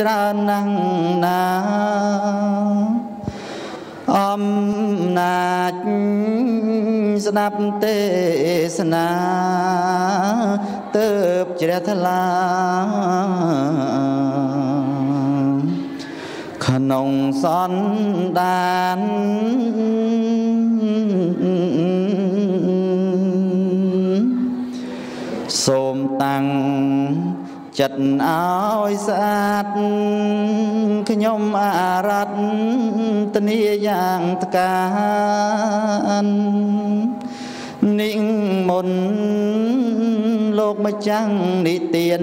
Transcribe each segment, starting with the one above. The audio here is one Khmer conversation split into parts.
ច្រើនណាស់ណាអំណាចស្ដាប់ទេសនាទើបជ្រះថ្លាក្នុងសន្តានសូមតាំងចិត្តឲ្យស្អាតខ្ញុំអារតធនីយ៉ាងតកាននិងមុន លោកម្ចាំងនិទាន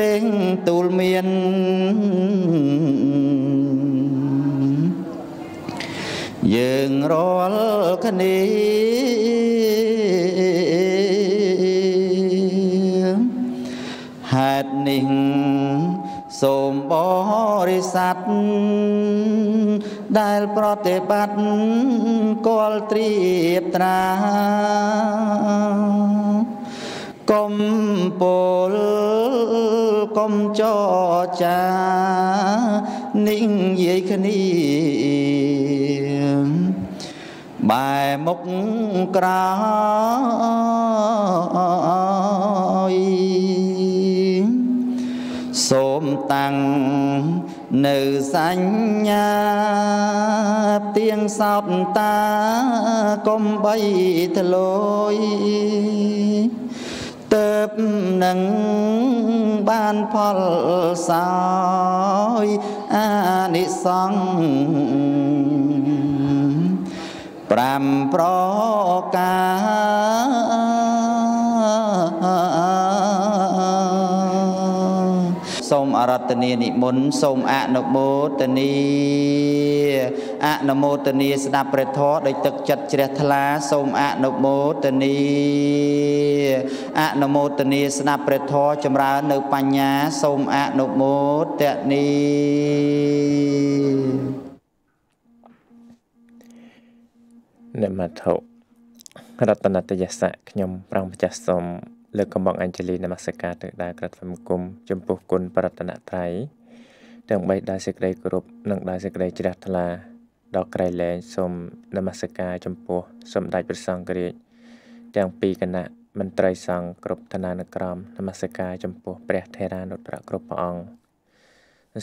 តេងទូលមាន យើងរាល់គ្នានេះសូមបរិស័ទដែលប្រតិបត្តិគល់ត្រៀបត្រា កំពលកំចចា និយាយគ្នាបែមុខក្រោសូមតាំងនៅសញ្ញាទៀងសោតតាកុំបីធ្លយទៅនឹងបានផលសោយអានិសង្ឃ5ប្រការរតនានិមន្តសូមអនុមោទនីអនុមោទនីស្ដាប់ព្រះធម៌ដោយទឹកចិត្តជ្រះថ្លាសូមអនុមោទនីអនុមោទនីស្ដាប់ព្រះធម៌ចម្រើននៅបញ្ញាសូមអនុមោទនីនមត្ថរតនតយសៈខ្ញុំប្រងម្ចាស់សូមលើកកំបងអញ្ជលី នមស្ការទៅដល់ក្រិតសង្គមចំពោះគុណប្រតនត្រ័យទាំងបីដោយសេចក្តីគោរពនិងដោយសេចក្តីជ្រះថ្លា ដល់ក្រៃលែងសូមនមស្ការចំពោះ សម្ដេចព្រះសង្ឃរាជទាំងពីរគណៈមន្ត្រីសង្ឃគ្រប់ឋានានុក្រមនមស្ការចំពោះ ព្រះថេរានុត្រៈគ្រប់ព្រះអង្គ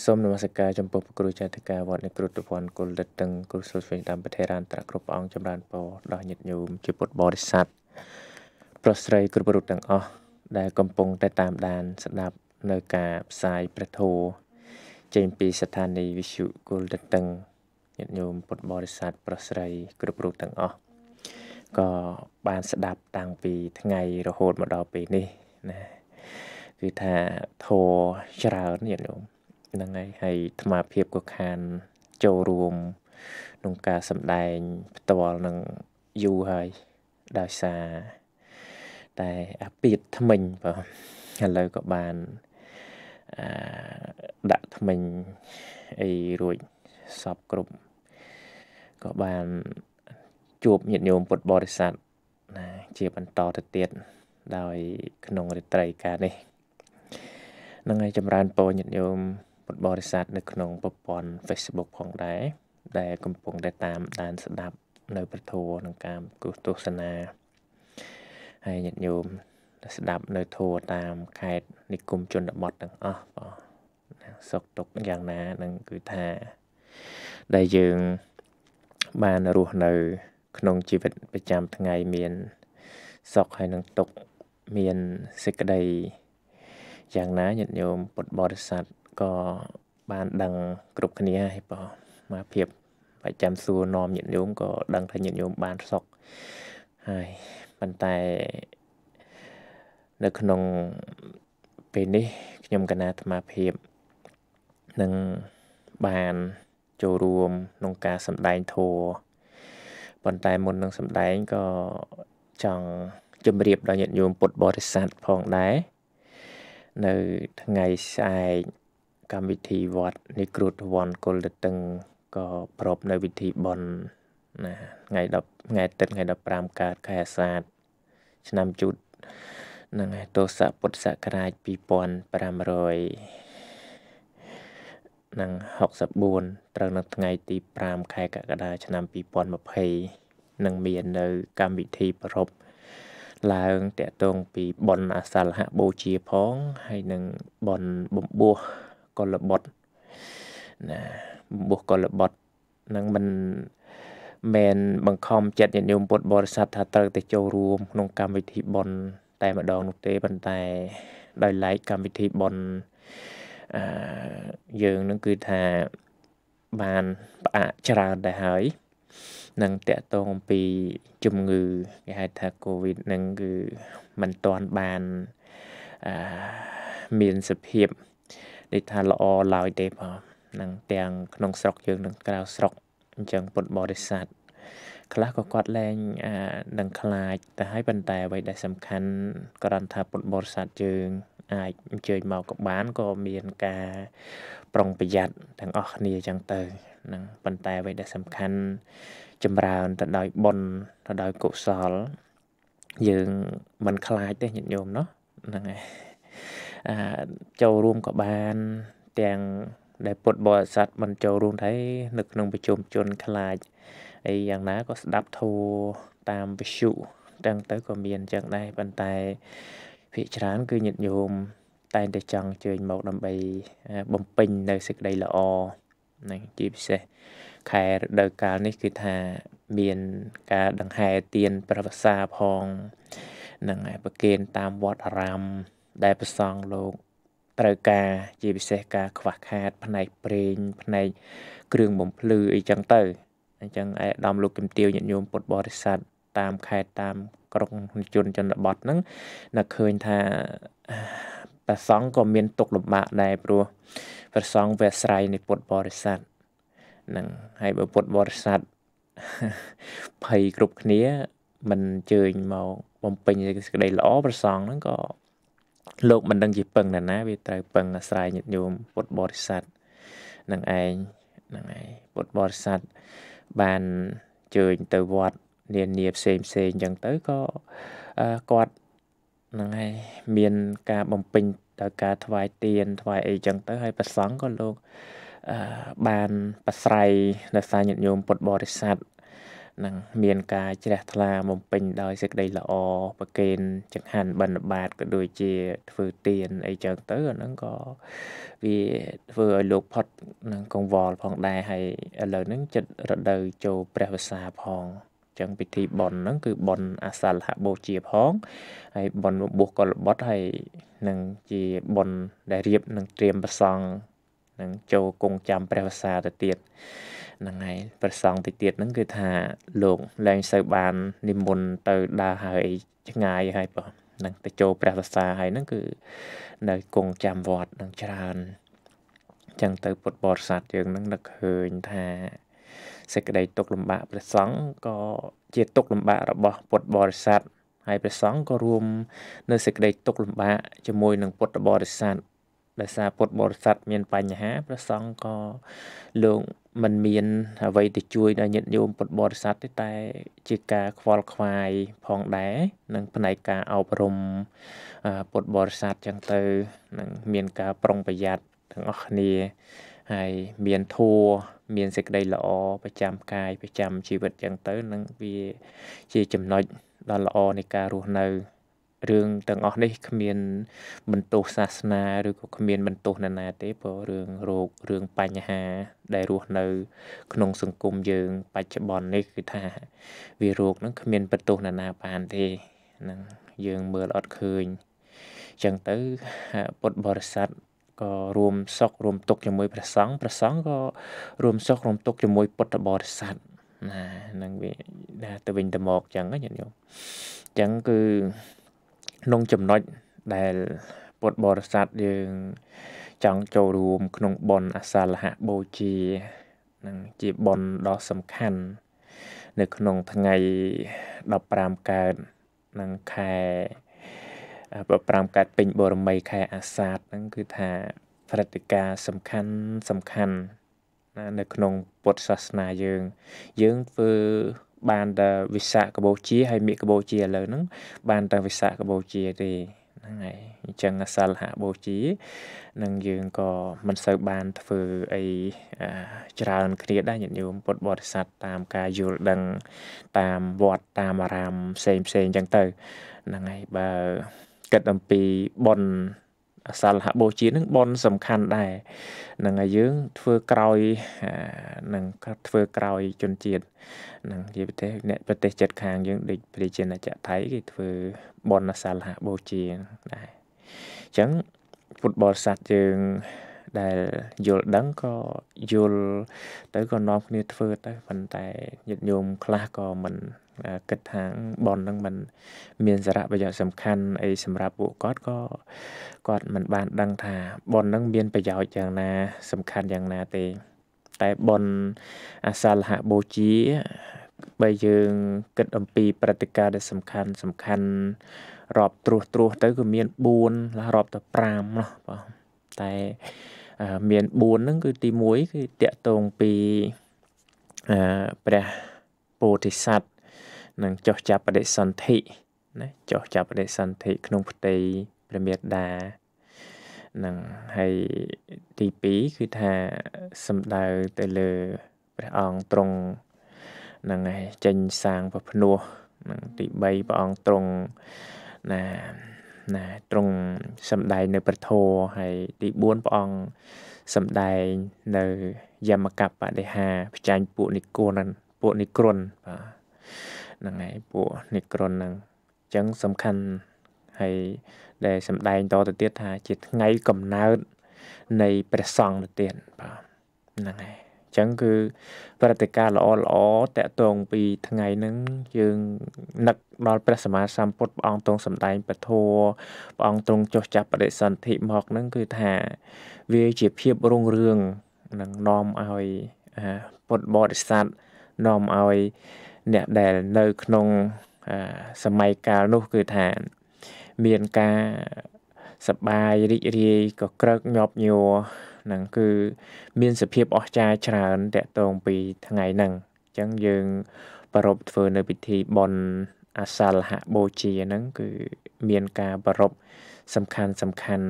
សូមនមស្ការចំពោះព្រះគ្រូចៅតិការវត្តនៃគ្រូតវ័នគុលដិតទាំងគ្រូសូស្វែងតាមព្រះថេរានុត្រៈគ្រប់ព្រះអង្គចម្រើនពរដល់ញាតិញោមជាពុទ្ធបរិស័ទប្រុសស្រីគ្រប់រូបទាំងអស់ដែលកំពុង តែតាមដានស្ដាប់នៅការផ្សាយព្រះធម៌ចេញពីស្ថានីយវិទ្យុគុលតតឹងញាតិញោមពុទ្ធបរិស័ទប្រុសស្រីគ្រប់រូបទាំងអស់ក៏បានស្ដាប់តាំងពីថ្ងៃរហូតមកដល់ពេលនេះណាគឺថាធម៌ច្រើនញាតិញោមហ្នឹងហើយហើយអាត្មាភាពក៏ខានចូលរួមក្នុងការសម្ដែងផ្ទាល់នឹងយូរហើយដោយសារតែអាពីតថ្មិញបាទឥឡូវក៏បានអដាក់ថ្មិញអីរួចសពគ្រប់ក៏បានជួបញាតិញោមពុទ្ធបរិស័ទណាជាបន្តទៅទៀតដោយក្នុងរាត្រីការនេះនឹងឲ្យចម្រើនពរញាតិញោមពុទ្ធបរិស័ទនៅក្នុងប្រព័ន្ធ Facebook ផងដែរដែលកំពុងតែតាមដានស្ដាប់នៅព្រះធម៌ក្នុងការគូសទស្សនាហើយញាតិញោមស្ដាប់នៅធัวតាមខេត្តនិគមជនបទទាំងអស់បងសុខទុក្ខយ៉ាងណានឹងគឺថាដែលយើងបានរស់នៅ ក្នុងជីវិតប្រចាំថ្ងៃមានសុខហើយនឹងទុក្ខមានសេចក្តីយ៉ាងណាញាតិញោមពុទ្ធបរិស័ទក៏បានដឹងគ្រប់គ្នាហើយបងមកភាពប្រចាំសួរនាំញាតិញោមក៏ដឹងថាញាតិញោមបានសុខហើយប៉ុន្តែនៅក្នុងពេលនេះខ្ញុំកណាអាត្មាភាពនឹងបាន ចូលរួមក្នុងការសម្ដែងធัวប៉ុន្តែមុននឹងសម្ដែងក៏ចង់ជម្រាបដល់ញាតិញោមពុទ្ធបរិស័ទផងដែរនៅថ្ងៃស្អែកកម្មវិធីវត្តនិគ្រូតវ័នកុលតឹងក៏ប្រពនៅវិធីបន់ណាថ្ងៃ10ថ្ងៃទឹកថ្ងៃ15កើតខែអាសាឍឆ្នាំជូតហ្នឹងហើយទោសៈពុទ្ធសករាជ2500នឹង64ត្រូវនៅថ្ងៃទី5ខែកក្កដាឆ្នាំ2020នឹងមាននៅកម្មវិធីប្រពៃឡើងតាក់ទងពីប៉ុនអសលហៈបូជាផងហើយនឹងប៉ុនបំពោះកុលបុត្រណាបំពោះកុលបុត្រនឹងមិនមិនបង្ខំចិត្តញាតិញោមពុទ្ធបរិស័ទថាត្រូវតែចូលរួមក្នុងកម្មវិធីបុណ្យតែម្ដងនោះទេប៉ុន្តែ ដោយឡែកកម្មវិធីបុណ្យអឺយើងនឹងគឺថាបានផ្អាកច្រើនដែរហើយនឹងតកតងអំពីជំងឺគេហៅថា Covid នឹងគឺมันទាន់បានអឺមានសភាពនេះថាល្អឡើយទេបងនឹងទាំងក្នុងស្រុកយើងនិងក្រៅស្រុកអញ្ចឹងពុទ្ធបរិស័ទខ្លះក៏គាត់លែងនឹងខ្លាចតែហើយប៉ុន្តែអ្វីដែលសំខាន់គ្រាន់ថាពុទ្ធបរិស័ទយើង អាចអញ្ជើញមកក៏បានក៏មានការប្រុងប្រយ័ត្នទាំងអស់គ្នាចឹងទៅហ្នឹងប៉ុន្តែអ្វីដែលសំខាន់ចម្រើនទៅដោយបុណ្យទៅដោយកុសល យើងមិនខ្លាចទេញាតិញោមเนาะហ្នឹងហើយអាចូលរួមក៏បានទាំងដែលពុទ្ធបរិស័ទមិនចូលរួមដែរនៅក្នុងប្រជុំជនខ្លាចអីយ៉ាងណាក៏ស្ដាប់ធូរតាមវិទ្យុទាំងទៅក៏មានអញ្ចឹងដែរប៉ុន្តែភាគច្រើន គឺញាតិញោមតែងតែចង់ជើញមកដើម្បីបំពេញនៅសេចក្តីល្អហ្នឹងជាពិសេសខែរដូវកាលនេះគឺថាមានការដង្ហែទៀនប្រវសាផងនឹងឯប្រគេនតាមវត្តអារាម ដែលប្រសង់លោកត្រូវការជាពិសេសការខ្វះខាត ផ្នែកប្រេង ផ្នែកគ្រឿងបំភ្លឺអីចឹងទៅអញ្ចឹងឯកឧត្តមលោកគឹមទាវញាតិញោមពុទ្ធបរិស័ទតាមខេត្តតាមក្រុងជនជនបទហ្នឹងនៅឃើញថាប្រសង់ក៏មានទុកលំបាកដែរព្រោះប្រសង់វាអាស្រ័យនៃពុទ្ធបរិស័ទនឹងហើយបើពុទ្ធបរិស័ទភ័យគ្រប់គ្នាមិនអញ្ជើញមកបំពេញសេចក្តីល្អប្រសងហ្នឹងក៏លោកមិនដឹងជាពឹងណាណាវាត្រូវពឹងអាស្រ័យញាតិញោមពុទ្ធបរិស័ទនឹងឯងនឹងឯងពុទ្ធបរិស័ទបានជើញទៅវត្តនានាផ្សេងផ្សេងអញ្ចឹងទៅក៏គាត់ហ្នឹងហើយមានការបំពេញទៅការថ្វាយទៀនថ្វាយអីចឹងទៅហើយប្រសង់ក៏លោកបានប្រស្រ័យដល់សាញាតិញោមពុទ្ធបរិស័ទនឹងមានការជ្រះថ្លាបំពេញដោយសេចក្តីល្អប្រគេនចង្ហាន់បិណ្ឌបាតក៏ដូចជាធ្វើទានអីចឹងទៅអាហ្នឹងក៏វាធ្វើឲ្យលោកផុតនឹងកង្វល់ផងដែរហើយឥឡូវហ្នឹងចិត្តរដូវចូលព្រះវស្សាផងចឹងពិធីបន់ហ្នឹងគឺបន់អាសាលហបូជាផងហើយបន់របួសក៏ល្បត់ហើយនឹងជាបន់ដែលរៀបនឹងត្រៀមប្រសង់នឹងចូលគង់ចាំព្រះវស្សាទៅទៀតហ្នឹងហើយប្រសងតិចទៀតហ្នឹងគឺថាលោកលែងសូវបាននិមន្តទៅដើរហើយឆ្ងាយហើយបងនឹងទៅចូលព្រះសាសាហើយហ្នឹងគឺនៅគង់ចាំវត្តនឹងច្រើនចឹងទៅ ពុទ្ធបរិស័ទយើងនឹងនឹកឃើញថាសេចក្តីទុកលំបាកព្រះសង្ឃក៏ជាទុកលំបាករបស់ ពុទ្ធបរិស័ទហើយព្រះសង្ឃក៏រួម នៅសេចក្តីទុកលំបាកជាមួយនឹងពុទ្ធបរិស័ទដោយសារពុទ្ធបរិស័ទមានបញ្ហាព្រះសង្ឃក៏លោកមិនមានអ្វីទៅជួយដល់ញាតិញោមពុទ្ធបរិស័ទទេតែ ជាការខ្វល់ខ្វាយផងដែរនឹងផ្នែកការអប់រំពុទ្ធបរិស័ទចឹងទៅនឹងមានការប្រុងប្រយ័ត្នទាំងអស់គ្នាហើយមានធัวមានសេចក្តីល្អប្រចាំកាយប្រចាំជីវិតចឹងទៅនឹងវាជាចំណុចដ៏ល្អនៃការរស់នៅរឿងទាំងអស់នេះគ្មាន បន្ទោសសាសនាឬក៏គ្មានបន្ទោសណានាទេព្រោះរឿងរោគរឿងបញ្ហា ដែលរស់នៅ ក្នុង សង្គមយើង បច្ចុប្បន្ននេះ គឺថា វារោគហ្នឹងគ្មានបន្ទោសណានាបានទេហ្នឹងយើងមើលអត់ឃើញអញ្ចឹងទៅពុទ្ធបរិស័ទក៏រួមសុខរួមទុក្ខជាមួយព្រះសង្ឃព្រះសង្ឃក៏រួមសុខរួមទុក្ខជាមួយពុទ្ធបរិស័ទណាហ្នឹងវាទៅវិញទៅមកអញ្ចឹងញាតិញោមអញ្ចឹងគឺក្នុងចំណុចដែលពុទ្ធបរិស័ទយើង ចង់ចូលរួម ក្នុងបុណ្យអាសាលហៈបូជានឹងជាបុណ្យដ៏សំខាន់នៅក្នុងថ្ងៃ15កើតនឹងខែ15កើតពេញបូរមីខែអាសាឍហ្នឹងគឺថាព្រឹត្តិការណ៍សំខាន់សំខាន់ណានៅក្នុងពុទ្ធសាសនាយើងយើងធ្វើបានតែវិសាកបោជាហើយមិកបោជាឥឡូវហ្នឹងបានតែវិសាកបោជាទេហ្នឹងហើយអញ្ចឹងសិលហបោជានឹងយើងក៏មិនសូវបានធ្វើអីច្រើន គ្នាដែរញាតិញោមពុទ្ធបរិស័ទតាមការយល់ដឹងតាមវត្តតាមអារាមផ្សេងផ្សេងអញ្ចឹងទៅហ្នឹងហើយបើគិតអំពីបុណ្យអសលហបូជានឹងបនសំខាន់ដែរនឹងឲ្យយើងធ្វើក្រោយនឹងធ្វើក្រោយជនជាតិនឹងជាប្រទេសអ្នកប្រទេសជិតខាងយើងដូចប្រជាជនចក្រថៃគេធ្វើបនអសលហបូជាដែរអញ្ចឹងពុទ្ធបរិស័ទយើងដែលយល់ដឹងក៏យល់ទៅក៏នាំគ្នាធ្វើទៅប៉ុន្តែញាតិញោមខ្លះក៏មិនគិតថាប៉ុននឹងมันមានសារៈប្រយោជន៍សំខាន់អីសម្រាប់ពួកគាត់ក៏គាត់មិនបានដឹងថាប៉ុននឹងមាន ប្រយោជន៍យ៉ាងណាសំខាន់យ៉ាងណាទេតែប៉ុនអាសាលហបូជាបើយើងគិតអំពីព្រឹត្តិការណ៍ដែលសំខាន់សំខាន់រាប់ត្រួសត្រួសទៅ គឺមាន4លះរាប់ទៅ5ណោះបងតែមាន4ហ្នឹងគឺទី1គឺតកតងពីព្រះពោធិសត្វនឹងចោះចាប់បដិសន្ធិណាចោះចាប់បដិសន្ធិក្នុងផ្ទៃព្រះមេដានឹងហើយទី2គឺថាសំដៅទៅលើព្រះអង្គទ្រង់នឹងឯចេញសាងប្រភ្នោះនឹងទី3ព្រះអង្គទ្រង់ណាណាទ្រង់សំដែងនៅព្រះធម៌ហើយទី4ព្រះអង្គសំដែងនៅយមកបដិហា ផ្ចាញ់ពួកនិគុណពួកនិក្រុនបាទហ្នឹងហើយពួកនិក្រុនហ្នឹងអញ្ចឹងសំខាន់ហើយដែលសម្ដែងតទៅទៀតថា ជាថ្ងៃកំណើតនៃព្រះសង្ឃទៅទៀតបាទហ្នឹងហើយអញ្ចឹងគឺព្រឹត្តិការណ៍ល្អល្អតកតងពីថ្ងៃហ្នឹងយើងនឹកដល់ព្រះសម្មាសម្ពុទ្ធព្រះអង្គទ្រង់សម្ដែងពធព្រះអង្គទ្រង់ចុះចាប់បដិសន្ធិមកហ្នឹងគឺថាវាជាភាពរុងរឿងនឹងនាំឲ្យពុទ្ធបរិស័ទនាំឲ្យអ្នកដែលនៅក្នុងសម័យកាលនោះគឺថាមានការសបាយរីករាយក៏ក្រឹកញាប់ញ័រហ្នឹងគឺមានសភាពអស្ចារ្យច្រើនតកតងពីថ្ងៃហ្នឹងអញ្ចឹងយើង ប្រពធ្វើនៅពិធីបន់អាសាលហបូជាហ្នឹងគឺមានការប្រពសំខាន់សំខាន់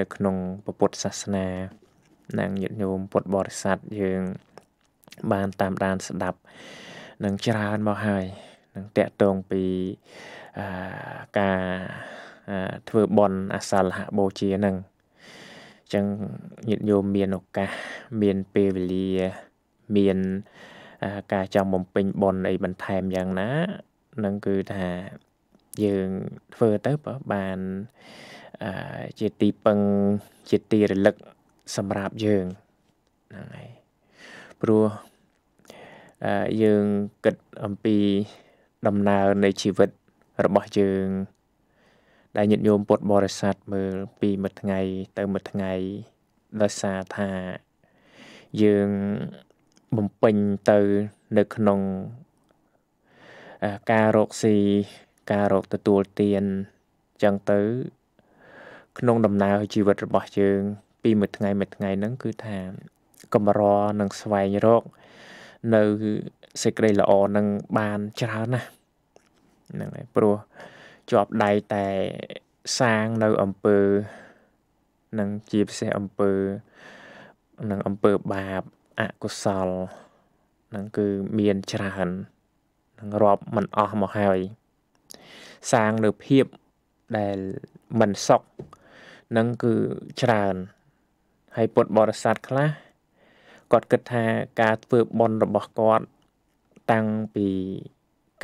នៅក្នុងពុទ្ធសាសនានិងញាតិញោមពុទ្ធបរិស័ទយើងបានតាមដានស្ដាប់នឹងច្រើនមកហើយនឹងតកតងពីការធ្វើបន់អសលហបូជានឹងអញ្ចឹងញាតិញោមមានឱកាសមានពេលវេលា មានការចង់បំពេញបន់អីបន្ថែមយ៉ាងណានឹងគឺថាយើងធ្វើទៅបើបានជាទីពឹងជាទីរលឹកសម្រាប់យើងហ្នឹងហើយព្រោះយើងគិតអំពីដំណើរនៃជីវិតរបស់យើង ដែលញាតិញោមពុទ្ធបរិស័ទមើលពីមួយថ្ងៃទៅមួយថ្ងៃដោយសារថា យើងបំពេញទៅនៅក្នុងការរកស៊ីការរកទទួលទានចឹងទៅ ក្នុង ដំណើរជីវិតរបស់យើង ពីមួយថ្ងៃមួយថ្ងៃហ្នឹងគឺថាកម្រនឹងស្វែងរកនៅសេចក្តីល្អនឹងបានច្រើនណាស់ហ្នឹងហើយព្រោះជាប់ដៃតែសាងនៅអំពើនឹងជាពិសេសអំពើនឹងអំពើបាបអកុសលនឹងគឺមានច្រើននឹងរាប់មិនអស់មកហើយ សាងនៅភាពដែលមិនសុខនឹងគឺច្រើនហើយពុទ្ធបរិស័ទខ្លះគាត់គិតថាការធ្វើបុណ្យរបស់គាត់តាំងពី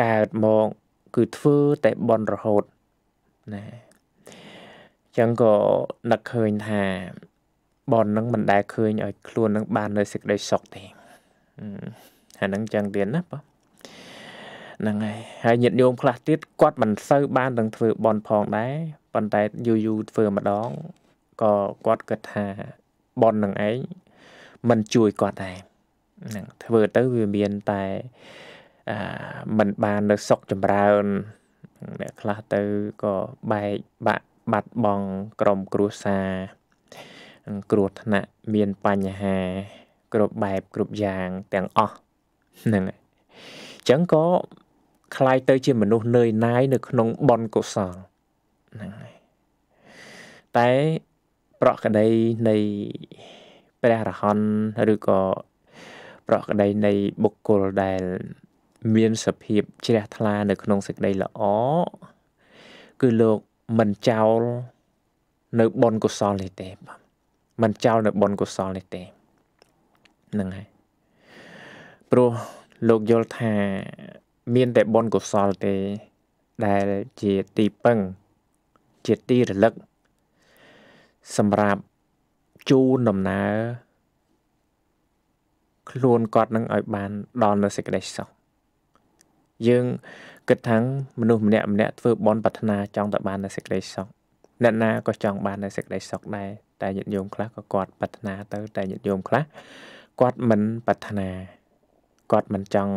កើតមកគឺធ្វើតែបុណ្យរហូតណាចឹងក៏នឹកឃើញថាបននឹងមិនដែលឃើញឲ្យខ្លួននឹងបាន នៅសេចក្តីសុខទេអាហ្នឹងចឹងទៀតណាបងហ្នឹងហើយហើយញាតិញោមខ្លះទៀតគាត់មិនសូវបាននឹងធ្វើបនផងដែរប៉ុន្តែយូរយូរធ្វើម្ដងក៏គាត់គិតថាបននឹងឯងមិនជួយគាត់ដែរហ្នឹងធ្វើទៅវាមានតែអឺมันបាននៅសុខចម្រើន អ្នកខ្លះទៅក៏បែកបាក់បាត់បង់ក្រុមគ្រួសារគ្រោះថ្នាក់មានបញ្ហា គ្រប់បែបគ្រប់យ៉ាងទាំងអស់ហ្នឹងហើយអញ្ចឹងក៏คล้ายទៅ ជាមនុស្សនឿយណាយនៅ ក្នុងបនកុសលហ្នឹងហើយតែប្រក្តីនៃព្រះរហន្តឬក៏ប្រក្តីនៃបុគ្គលដែល មានសភាពជ្រះថ្លា នៅ ក្នុងសេចក្តីល្អគឺលោកមិនចោលនៅបុណ្យកុសលនេះទេបាទមិនចោលនៅបុណ្យកុសលនេះទេហ្នឹងហើយព្រោះលោកយល់ថា មាន តែបុណ្យកុសលទេ ដែលជាទីពឹង ជាទីរលឹក សម្រាប់ជូនដំណើរខ្លួនគាត់នឹងឲ្យបានដល់នៅសេចក្តីសុខយើងគិតថាមនុស្សម្នាក់ម្នាក់ធ្វើបន់ប្រាថ្នាចង់តែបាននៅសេចក្តីសុខអ្នកណាក៏ចង់បាននៅសេចក្តីសុខដែរតែញាតិញោមខ្លះក៏គាត់ប្រាថ្នាទៅតែញាតិញោមខ្លះគាត់មិនប្រាថ្នាគាត់មិនចង់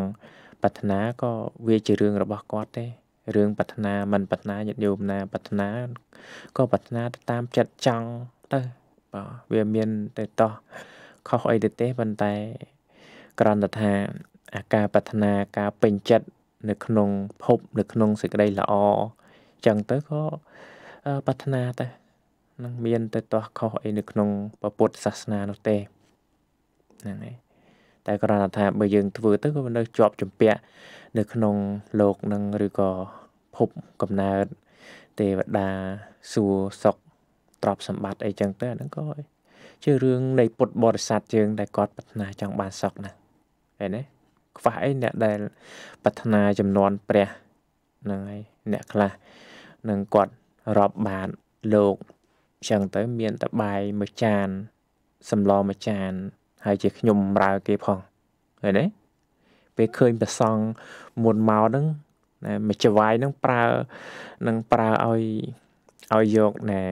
ប្រាថ្នាក៏វាជារឿងរបស់គាត់ទេរឿងប្រាថ្នាមិនប្រាថ្នាញាតិញោមណាប្រាថ្នាក៏ប្រាថ្នាទៅតាមចិត្តចង់ទៅបាទវាមានតែតោះខុសអីទៅទេប៉ុន្តែក្រំតថាអាការប្រាថ្នាការពេញចិត្តនៅ ក្នុងភព នៅ ក្នុងសេចក្តីល្អអញ្ចឹងទៅក៏ប្រាថ្នាទៅនឹងមានទៅតោះខុសអីនៅក្នុងពុទ្ធសាសនានោះទេហ្នឹងហើយតែគ្រាន់តែថាបើយើងធ្វើទៅក៏នៅជាប់ជំពាក់នៅក្នុងលោកនឹងឬក៏ភពកំណើត ទេវតាសួរសុខទ្រព្យសម្បត្តិអីចឹងទៅអាហ្នឹងក៏ជារឿងនៃពុទ្ធបរិស័ទយើងដែលគាត់ប្រាថ្នាចង់បានសុខហ្នឹងឃើញទេខ្វះអីអ្នកដែលប្រាថ្នាចំនួនព្រះហ្នឹងហើយអ្នកខ្លះនឹងគាត់រាប់បានលោកចឹងទៅមានតបាយមួយចានសម្លមួយចាន ហើយជាខ្ញុំរើគេផងឃើញទេពេលឃើញប្រសងមុនមកហ្នឹងណាមួយចវាយហ្នឹងប្រើនឹងប្រើឲ្យឲ្យយកណែ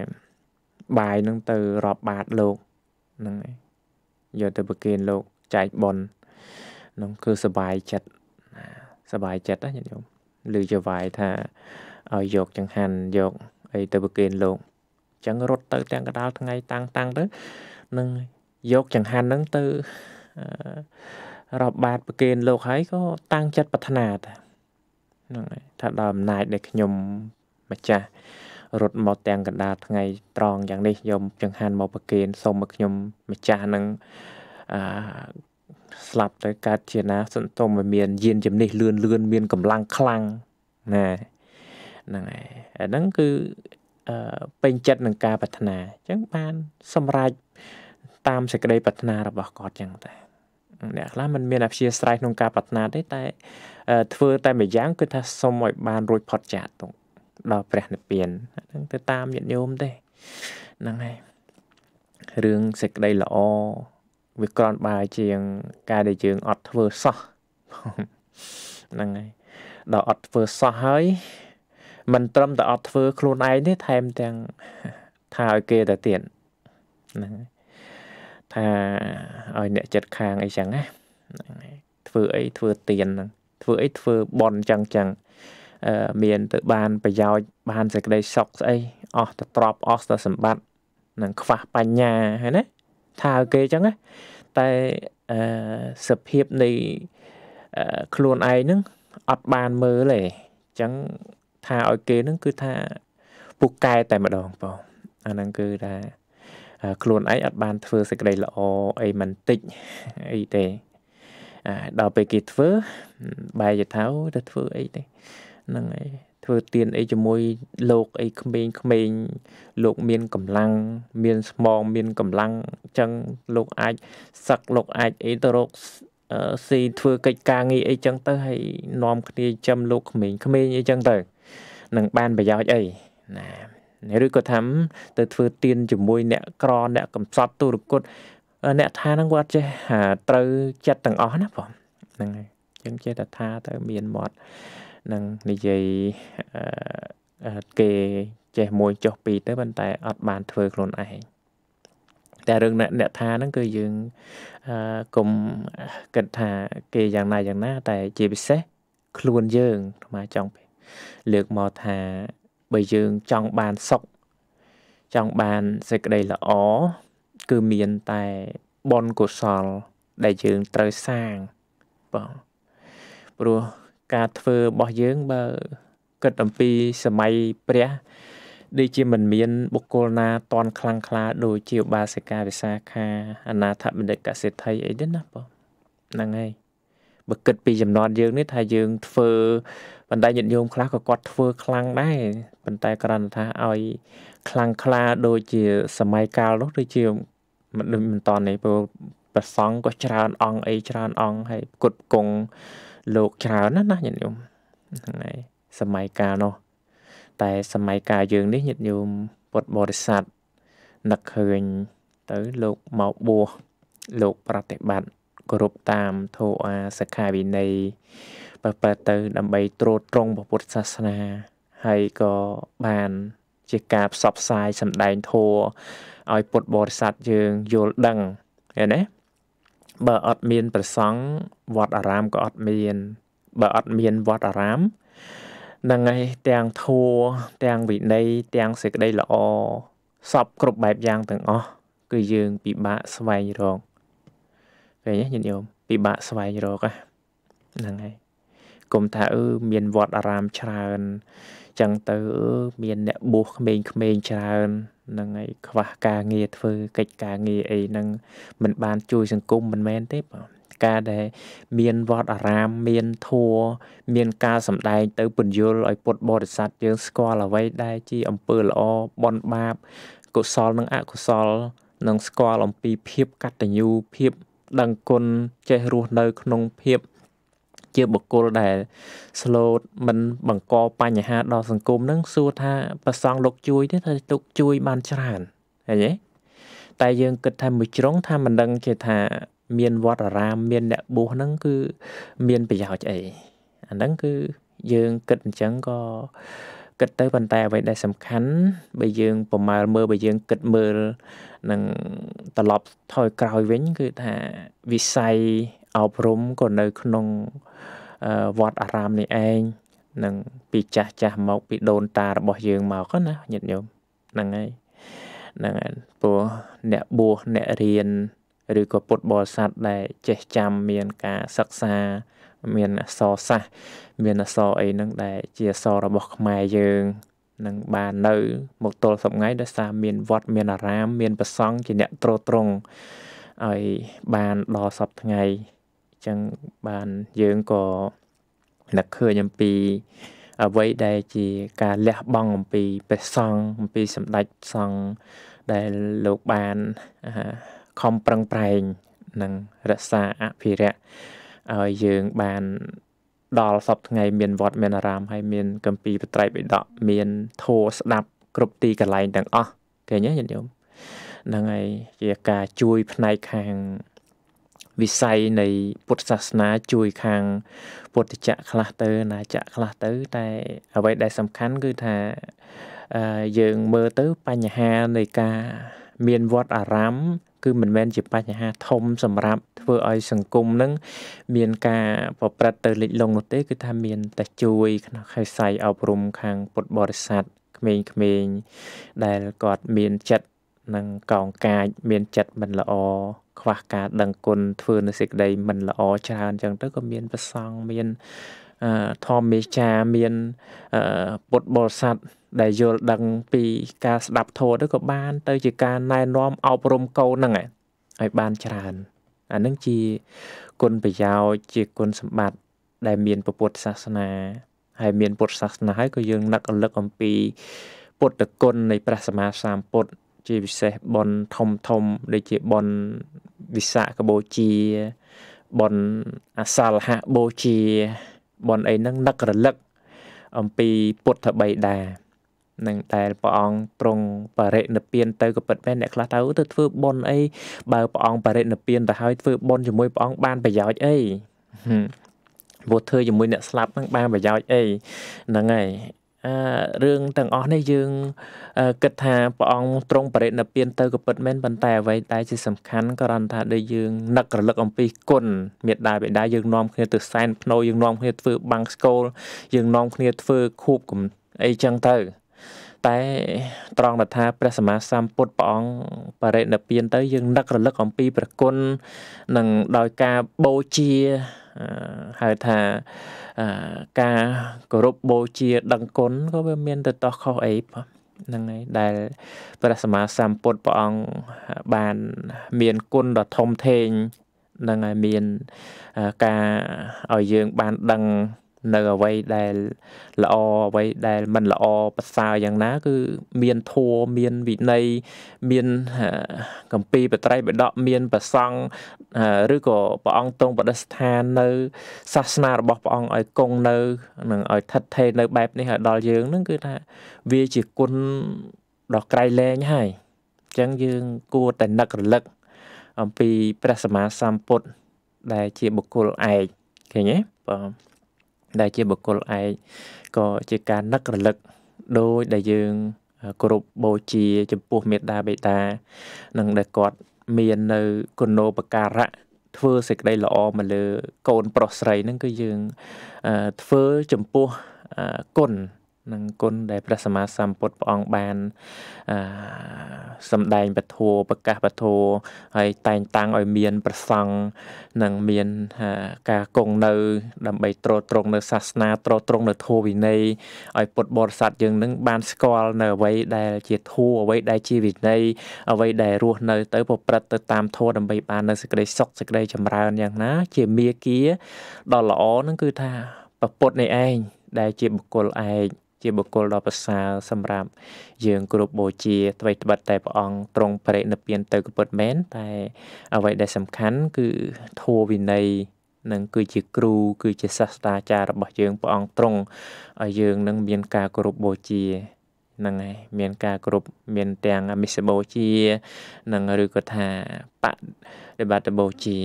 បាយនឹងទៅរាប់បាតលោកហ្នឹងឯងយកទៅប្រគេនលោកចែកបនហ្នឹងគឺសបាយចិត្តសបាយចិត្តណាញាតិញោមឮជាវាយថាឲ្យយកចង្ហាន់យកអីទៅប្រគេនលោកអញ្ចឹងរត់ទៅ ទាំងកដាលថ្ងៃតាំងតាំងទៅនឹងយកចង្ហាន់ហ្នឹងទៅរាប់បាតប្រគេនលោកហើយក៏តាំងចិត្តប្រាថ្នាតាហ្នឹងហើយថាដល់អំណាចដែលខ្ញុំម្ចាស់រត់មកទាំងកណ្ដាលថ្ងៃត្រង់យ៉ាងនេះយកចង្ហាន់មកប្រគេនសូមមកខ្ញុំម្ចាស់នឹងអឺស្លាប់ទៅកើតជាណា សន្ទុំមាន យានជំនិះលឿនលឿនមានកម្លាំងខ្លាំងណាហ្នឹងហើយអាហ្នឹងគឺអឺពេញចិត្តនឹងការប្រាថ្នាអញ្ចឹងបានសម្រេចតាមសេចក្តីប្រាថ្នារបស់គាត់អញ្ចឹងតែអ្នកខ្លះមិនមានអព្យាស្រ័យក្នុងការប្រាថ្នាទេតែ ធ្វើតែម្យ៉ាងគឺ ថាសុំឲ្យបានរួចផុតចាកទុកដល់ព្រះនិព្វានហ្នឹងទៅតាមញាតិញោមទេហ្នឹងហើយរឿងសេចក្តីល្អវាក្រនបាយជាង ការដែលយើងអត់ធ្វើសោះហ្នឹងហើយដល់អត់ធ្វើសោះហើយមិនត្រឹមតែអត់ធ្វើខ្លួនឯងទេថែមទាំងថាឲ្យគេទៅទៀតហ្នឹងថាឲ្យអ្នកចិត្តខាងអីចឹងណាធ្វើអីធ្វើទៀនហ្នឹងធ្វើអីធ្វើបនចឹងចឹងមានទៅបានប្រយោជន៍បានសេចក្តីសុខស្អីអស់ទៅទ្រពអស់ទៅសម្បត្តិនឹងខ្វះបញ្ញាហើយណាថាឲ្យគេអញ្ចឹងណាតែអឺសភាពនៃខ្លួនឯងហ្នឹងអត់បានមើលទេអញ្ចឹងថាឲ្យគេហ្នឹងគឺថាពូកែតែម្ដងបងអាហ្នឹងគឺថាខ្លួនឯងអត់បានធ្វើសេចក្តីល្អអីមិនតិចអីទេដល់ពេលគេធ្វើបែរជាថាទៅធ្វើអីទេហ្នឹងហើយធ្វើទៀនអីជាមួយលោកអីក្មេងក្មេងលោកមានកម្លាំង មានស្មងមានកម្លាំងអញ្ចឹងលោកអាចសឹកលោកអាចអីទៅរកស៊ីធ្វើកិច្ចការងារអីចឹង ទៅហើយនាំគ្នាចាំលោកក្មេងក្មេងអីចឹងទៅនឹងបាន ប្រយោជន៍អីណាឬក៏ថាទៅធ្វើទៀនជាមួយ អ្នកក្រ អ្នកកំសត់ទុរគតអ្នកថាហ្នឹងគាត់ចេះត្រូវចិត្តទាំងអស់ណាបងហ្នឹងហើយចឹងចេះតែថាទៅ មានមាត់នឹងនិយាយគេចេះមួយ ចុះពីរទៅប៉ុន្តែអត់បានធ្វើខ្លួនឯងតែរឿងអ្នកអ្នកថាហ្នឹងគឺយើងកុំគិតថាគេយ៉ាងណាយ៉ាងណា តែជាពិសេសខ្លួនយើងថ្មចង់លើកមកថាបើយើងចង់បានសុខចង់បានសេចក្តីល្អគឺមានតែបុណ្យកុសលដែលយើងត្រូវសាងបងព្រោះការធ្វើរបស់យើងបើគិតអំពីសម័យព្រះដូចជាមិនមានបុគ្គលណាតន់ខ្លាំងក្លា ដូចជា បាសិកាវិសាខាអនាថបណ្ឌិតកសិដ្ឋីអីទេណាបងហ្នឹងហើយបើគិត ពីចំណត់យើង នេះថាយើង ធ្វើបណ្ដាញាតិញោមខ្លះក៏គាត់ធ្វើ ខ្លាំងដែរប៉ុន្តែគ្រាន់តែថាឲ្យ ខ្លាំងក្លាដូចជា សម័យកាលនោះដូចជា មិនមិនតនេះព្រោះប្រសង់ក៏ច្រើនអង្គអីច្រើនអង្គហើយគុតគង់លោកច្រើនណាស់ណាញាតិញោមហ្នឹងហើយសម័យកាលនោះតែសម័យកាលយើងនេះញាតិញោមពុទ្ធបរិស័ទនឹកឃើញទៅលោកមកបួសលោកប្រតិបត្តិគោរពតាមធោអាសិក្ខាវិន័យបើបើទៅដើម្បីត្រួតត្រងព្រះពុទ្ធសាសនាហើយក៏បានជាការផ្សព្វផ្សាយសម្ដែងធម៌ឲ្យពុទ្ធបរិស័ទយើងយល់ដឹងឃើញទេបើអត់មានប្រសង់វត្តអារាមក៏អត់មានបើអត់មានវត្តអារាមហ្នឹងឯងទាំងធัวទាំងវិន័យទាំងសេចក្តីល្អសពគ្រប់បែបយ៉ាងទាំងអស់គឺយើងពិបាកស្វែងរកឃើញទេញាតិញោមពិបាកស្វែងរកហ្នឹងហើយកុំថាអឺមានវត្តអារាមច្រើនចឹងទៅអឺមានអ្នកបួសក្មេងៗច្រើនហ្នឹងហើយខ្វះការងារធ្វើកិច្ចការងារអីហ្នឹងមិនបាន ជួយសង្គមមិនមែនទេបងការដែលមានវត្តអារាមមានធัวមានការសំដែងទៅពន្យល់ឲ្យពុទ្ធបរិស័ទយើងស្គាល់អ្វីដែលជាអំពើល្អបនបាបកុសលនិងអកុសល និងស្គាល់អំពីភាពកតញ្ញូភាពដឹងគុណចេះរស់នៅក្នុងភាពជាបុគ្គលដែលស្លូតមិនបង្កបញ្ហាដល់សង្គមនឹងសួរថាប្រសងលោកជួយទេថាទុកជួយបានច្រើនឃើញទេតែយើងគិតថាមួយជ្រុងថាមិនដឹងជាថាមានវត្តអារាមមានអ្នកបួសហ្នឹងគឺមានប្រយោជន៍អីអាហ្នឹងគឺយើងគិតអញ្ចឹងក៏គិតទៅប៉ុន្តែអ្វីដែល សំខាន់បើយើងប្រមាលមើលបើយើងគិតមើលនឹងត្រឡប់ថយក្រោយវិញគឺថាវិស័យអប់រំក៏នៅក្នុងវត្តអារាមនេះឯងនឹងពីចាស់ចាស់មកពីដូនតារបស់យើងមកណាញាតិញោមហ្នឹងហើយហ្នឹងហើយព្រោះអ្នកបួសអ្នករៀនឬក៏ពុទ្ធបរិស័ទដែលចេះចាំមានការសិក្សាមានអសរសាស្ត្រមានអសរអីហ្នឹងដែលជាអសររបស់ខ្មែរយើងនឹងបាននៅមកទល់សពថ្ងៃដោយសារមានវត្ត មានអារាមមានប្រសង់ជាអ្នកត្រត្រង់ឲ្យបានដល់សពថ្ងៃអញ្ចឹងបានយើងក៏នឹកឃើញអំពីអ្វីដែលជា ការលះបង់អំពីព្រះសង្ឃអំពីសម្ដេចសង្ឃដែលលោកបានអឺខំប្រឹងប្រែងនិងរក្សាអភិរក្សឲ្យយើងបានដល់សពថ្ងៃមានវត្តមានអារាមហើយមានកម្ពីបត្រៃបិដកមានធោស្ដាប់គ្រប់ទីកន្លែងទាំងអស់ឃើញទេញាតិញោមហ្នឹងហើយជាការជួយផ្នែកខាងវិស័យនៃពុទ្ធសាសនាជួយខាង ពុទ្ធចក្រខ្លះទៅ ណាចក្រខ្លះទៅ តែអ្វីដែលសំខាន់គឺថាយើងមើលទៅបញ្ហានៃការមានវត្តអារាមគឺមិនមែនជាបញ្ហាធំសម្រាប់ ធ្វើឲ្យសង្គមនឹងមានការប្រព្រឹត្តទៅលិចលង់នោះទេ គឺថាមានតែជួយ ក្នុងខ្សែសៃអប់រំខាងពុទ្ធបរិស័ទក្មេងៗដែលគាត់មានចិត្តនិងកោងកាចមានចិត្តមិនល្អខ្វះការដឹងគុណធ្វើនៅសេចក្តីមិនល្អច្រើនអញ្ចឹងទៅក៏មានប្រសងមានធម្មមេចាមានពុទ្ធបរិស័ទដែលយល់ដឹងពីការស្ដាប់ធម៌ទៅក៏បាន ទៅជាការណែនាំអប់រំកូនហ្នឹងឲ្យបានច្រើន អានឹងជាគុណប្រយោជន៍ជាគុណសម្បត្តិដែលមានពុទ្ធសាសនាហើយមានពុទ្ធសាសនាហើយក៏យើងនឹករលឹកអំពី ពុទ្ធគុណនៃព្រះសម្មាសម្ពុទ្ធជាពិសេសបនធំធំដូចជាបនវិសាខបូជាបនអសលហៈបូជាបនអីហ្នឹងនឹករលឹកអំពីពុទ្ធបិតានឹងតែព្រះអង្គប្រងបរិនិព្វានទៅក៏ពិតមែនអ្នកខ្លះទៅទៅធ្វើបនអីបើព្រះអង្គបរិនិព្វានទៅហើយធ្វើបនជាមួយព្រះអង្គបានប្រយោជន៍អីព្រោះធ្វើជាមួយអ្នកស្លាប់ហ្នឹងបានប្រយោជន៍អីហ្នឹងហើយរឿងទាំងអស់នេះយើងគិតថាព្រះអង្គទ្រង់បរិនិព្វានទៅក៏ពិតមែនប៉ុន្តែអ្វីដែលជាសំខាន់ក៏រំថាដូចយើងនឹករលឹកអំពីគុណមេដាបេដាយើងនាំគ្នាទៅសែនភ្នោយើងនាំគ្នាធ្វើបាំងស្គលយើងនាំគ្នាធ្វើខូបអីចឹងទៅ តែត្រង់ថាព្រះសម្មាសម្ពុទ្ធព្រះអង្គបរិនិព្វានទៅ យើងនឹករលឹកអំពីព្រះគុណនឹងដោយការបូជាហៅថាការគោរពបូជា ដឹងគុណក៏វាមាន ទៅតោះខុសអីផងហ្នឹងហើយដែលព្រះសម្មាសម្ពុទ្ធព្រះអង្គបានមានគុណដ៏ធំធេងហ្នឹងហើយមានការឲ្យយើងបានដឹងនៅអ្វីដែលល្អអ្វីដែលមិនល្អប្រសើរយ៉ាងណាគឺមានធัวមានវិន័យមានកម្ពីបត្រៃបដកមានប្រសង់ឬក៏ព្រះអង្គទ្រង់បដិស្ថាននៅសាសនារបស់ព្រះអង្គឲ្យគង់នៅនឹងឲ្យថិតថេរនៅបែបនេះឲ្យដល់យើងនឹងគឺថាវាជាគុណដ៏ក្រៃលែងហើយអញ្ចឹងយើងគួរតែនឹករលឹក អំពីព្រះសម្មាសម្ពុទ្ធដែលជាបុគ្គលឯកឃើញទេបាទដែលជាបុគ្គលឯកក៏ជាការនឹករលឹកដោយដែលយើងគោរពបូជាចំពោះមេត្តាបេតានិងដែលគាត់មាននៅគុណោបការៈធ្វើសេចក្តីល្អមកលើកូនប្រុសស្រីហ្នឹងគឺយើងធ្វើចំពោះគុណនិងគុណដែលព្រះសម្មាសម្ពុទ្ធព្រះអង្គបានអសម្ដែងពធប្រកាសពធហើយតែងតាំងឲ្យមាន ប្រសង់និងមានការគង់នៅ ដើម្បីត្រត្រង់នៅសាសនាត្រត្រង់នៅធម៌វិន័យឲ្យពុទ្ធបរិស័ទយើងនឹងបានស្គាល់នៅអ្វីដែលជាធម៌អ្វីដែលជាវិន័យអ្វីដែលរស់នៅទៅប្រព្រឹត្តទៅតាមធម៌ដើម្បីបាននៅសេចក្តីសុខសេចក្តីចម្រើនយ៉ាងណា ជាមាគាដ៏ល្អនឹងគឺថាប្រពុតនៃឯងដែលជាបុគ្គលឯងជាបុគ្គលដ៏ប្រសើរសម្រាប់យើងគ្រប់បូជាអ្វីត្បិតតែព្រះអង្គទ្រង់បរិនិព្វានទៅក៏ពិតមែនតែ អ្វីដែលសំខាន់ គឺធម៌វិន័យនឹងគឺជាគ្រូ គឺជាសាស្ត្រាចារ្យរបស់យើងព្រះអង្គទ្រង់ឲ្យយើងនឹងមានការគោរពបូជាហ្នឹងហើយមានការគ្រប់មានទាំងអមិសបូជានឹងឬក៏ថាបដិបត្តិបូជា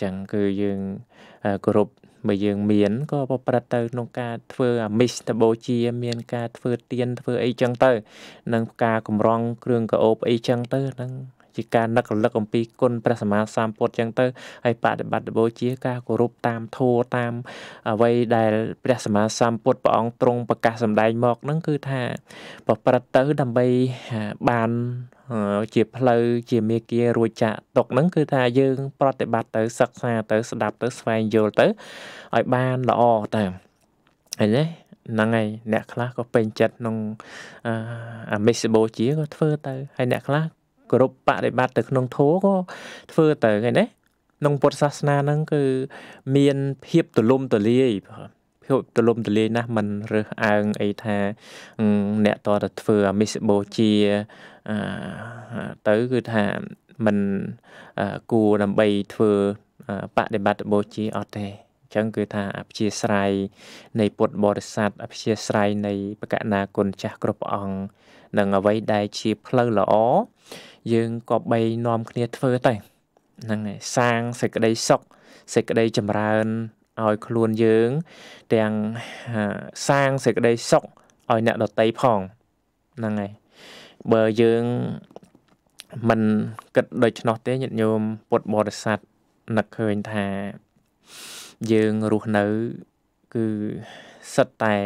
ចឹងគឺយើងគោរពបើយើងមានក៏ប្រព្រឹត្តទៅក្នុងការធ្វើអាមិសតបូជា មាន ការធ្វើទៀនធ្វើអីចឹងទៅ និងការកម្រងគ្រឿងកោបអីចឹងទៅហ្នឹងជាការនឹករលឹកអំពីគុណព្រះសម្មាសម្ពុទ្ធចឹងទៅហើយបដិបត្តិបូជាការគោរពតាមធម៌តាមអ្វីដែលព្រះសម្មាសម្ពុទ្ធព្រះអង្គទ្រង់ប្រកាសសម្ដែងមកហ្នឹងគឺថាប្រព្រឹត្តទៅដើម្បីបានជាផ្លូវជាមេគារួចចាក់ຕົកហ្នឹងគឺថាយើង ប្រតិបត្តិទៅសិក្សាទៅស្ដាប់ទៅស្វែងយល់ទៅឲ្យបានល្អតាមឃើញទេហ្នឹងហើយអ្នកខ្លះក៏ពេញចិត្តក្នុងអាមេសបូជាក៏ធ្វើទៅហើយអ្នកខ្លះគ្រប់បដិបត្តិទៅក្នុងធម៌ក៏ធ្វើទៅឃើញទេក្នុងពុទ្ធសាសនាហ្នឹងគឺមានភាពទូលំទូលាយបាទភាពទូលំទូលាយណាស់มันរើសអើងអីថាអ្នកតតធ្វើអាមីសបូជាទៅគឺថាมันគួរដើម្បីធ្វើបដិបត្តិបូជាអត់ទេចឹងគឺថាអព្យាស្រ័យនៃ ពុទ្ធបរិស័ទអព្យាស្រ័យនៃ បកណាគុណចាស់គ្រប់ព្រះអង្គនិងអ្វីដែលជាផ្លូវល្អយើងក៏បីនាំគ្នាធ្វើទៅហ្នឹងហើយសាងសេចក្តីសុខសេចក្តីចម្រើនឲ្យខ្លួនយើងទាំងសាងសេចក្តីសុខឲ្យអ្នកដតីផងហ្នឹងហើយបើយើងមិនគិតដូច្នោះទេញាតិញោមពុទ្ធបរិស័ទនឹកឃើញថា យើងរស់នៅ គឺសិតតែ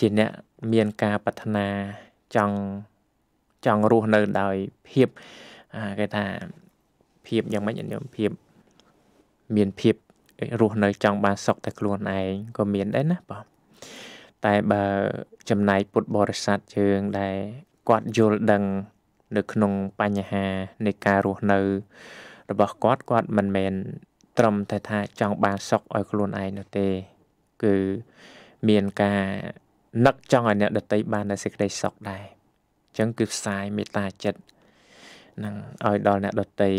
ជាអ្នកមានការប្រាថ្នាចង់ចង់រស់នៅដោយភាពគេថាភាពយ៉ាងម៉េចញោមភាពមានភាពរស់នៅចង់បានសុខតែខ្លួនឯងក៏មានដែរណាបងតែបើចំណែកពុទ្ធបរិស័ទយើងដែលគាត់យល់ដឹងនៅក្នុងបញ្ហានៃការរស់នៅរបស់គាត់គាត់មិនមែនត្រឹមតែថាចង់បានសុខឲ្យ ខ្លួនឯងនោះទេ គឺមានការនឹកចង់ឲ្យអ្នកដតីបាននូវសេចក្តីសុខដែរអញ្ចឹងគឺផ្សាយមេត្តាចិត្តនឹងឲ្យដល់អ្នកដតី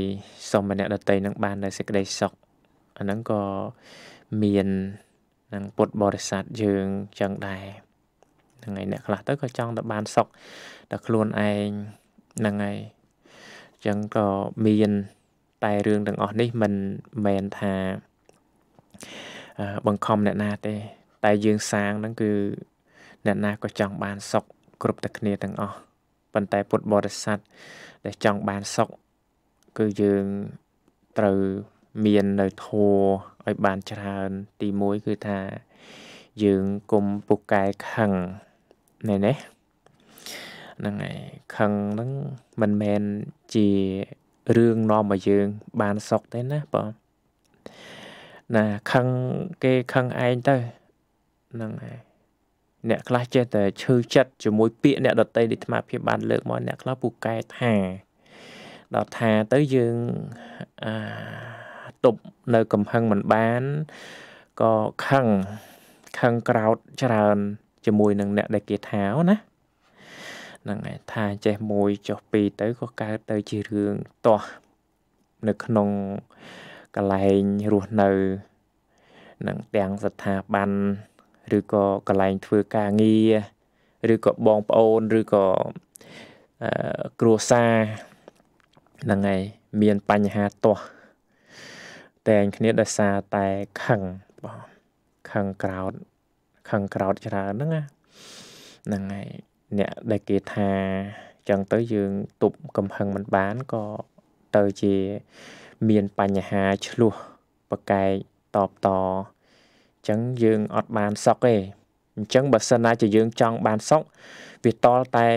សូមឲ្យអ្នកដតីនឹងបាននូវសេចក្តីសុខអាហ្នឹងក៏មាននឹងពុទ្ធបរិស័ទយើងចឹងដែរហ្នឹងហើយអ្នកខ្លះទៅក៏ចង់ទៅបានសុខដល់ខ្លួនឯងហ្នឹងហើយចឹងក៏មានតែរឿងទាំងអស់នេះមិនមែនថាបង្ខំអ្នកណា ទេ តែយើងសាងហ្នឹងគឺអ្នកណាក៏ចង់បានសុខគ្រប់តែគ្នាទាំងអស់ប៉ុន្តែពុទ្ធបរិស័ទដែលចង់បានសុខគឺយើងត្រូវមាននៅធัวឲ្យបានច្រើន ទី1គឺថា យើងគុំពុកែខឹងណែនេះហ្នឹងហើយខឹងហ្នឹងមិនមែនជារឿងនាំមកយើងបានសុខទេណាបងណាខឹងគេខឹងឯងទៅហ្នឹងហើយអ្នកខ្លះចេះតែឈឺចិត្តជាមួយពាក្យអ្នកដតីដែលអាត្មាភាពបាន លើកមកអ្នកខ្លះពូកែថាដល់ថាទៅយើងអាទប់នៅកំហឹងមិនបានក៏ខឹងខឹងក្រោតច្រើន ជាមួយនឹងអ្នកដែលគេថាណាហ្នឹងឯងថាចេះមួយចុះពីរទៅក៏កើតទៅជារឿងទាស់នៅក្នុងកន្លែងរស់នៅ នឹងទាំងស្ថាប័នឬក៏កន្លែងធ្វើការងារឬក៏បងប្អូន ឬក៏គ្រួសារហ្នឹងឯងមានបញ្ហាទាស់តែងគ្នាដោយសារតែខឹងបងខឹងក្រោតខឹងក្រោតច្រើនហ្នឹងណាហ្នឹងហើយអ្នកដែលគេថាចឹងទៅយើងទប់កំហឹងមិនបានក៏ទៅជា មានបញ្ហាឆ្លោះប្រកែកតបតចឹងយើងអត់បានសុកទេអញ្ចឹងបើសិនណាជាយើងចង់បានសុកវាតលតែ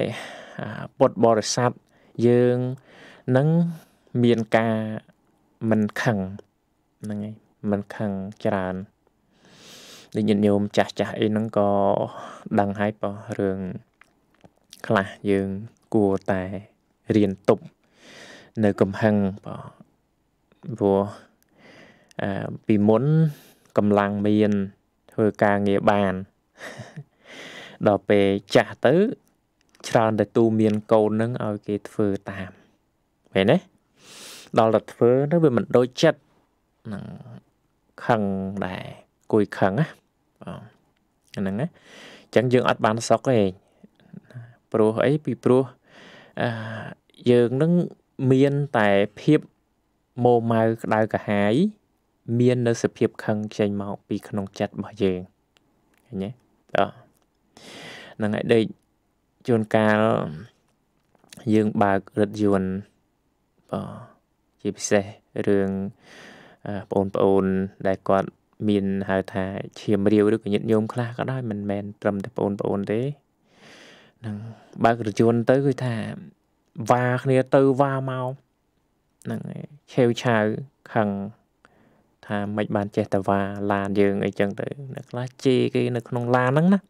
ពុតបរិស័ទយើងនឹងមានការមិនខឹងហ្នឹងហើយមិនខឹងច្រើនដូចញាតិញោមចាស់ចាស់អីហ្នឹងក៏ដឹងហើយបើរឿងខ្លះយើងគួរតែរៀនទប់នៅកំហឹងបើព្រោះអឺពីមុនកម្លាំងមានធ្វើការងារបានដល់ពេលចាស់ទៅ ច្រើនតែទូមាន កូននឹងឲ្យគេធ្វើតាមឃើញទេដល់តែធ្វើទៅវាមិនដូចចិត្តនឹងខឹងដែរគួយខឹងណាបងហ្នឹងណាអញ្ចឹងយើងអត់បានសុខទេព្រោះអីពីព្រោះអឺយើងនឹងមានតែភាពមោម៉ៅក្តៅកាហាយមាន នៅសភាពខឹងចេញមកពី ក្នុងចិត្តរបស់យើងឃើញទេបាទហ្នឹងហើយដូចជួនកាលយើងបើករថយន្តបាទជាពិសេសរឿងបងប្អូន ដែលគាត់ មានហៅថាឈាមរាវឬក៏ញាតិញោមខ្លះក៏ដោយមិនមែនត្រឹមតែបងប្អូនទេនឹងបើករជួនទៅគឺថាវ៉ាគ្នាទៅវ៉ាមកហ្នឹងឆេវឆាវខឹងថាមិនបានចេះតវ៉ាឡានយើងអីចឹងទៅអ្នកខ្លះជេរគេនៅក្នុងឡានហ្នឹងណា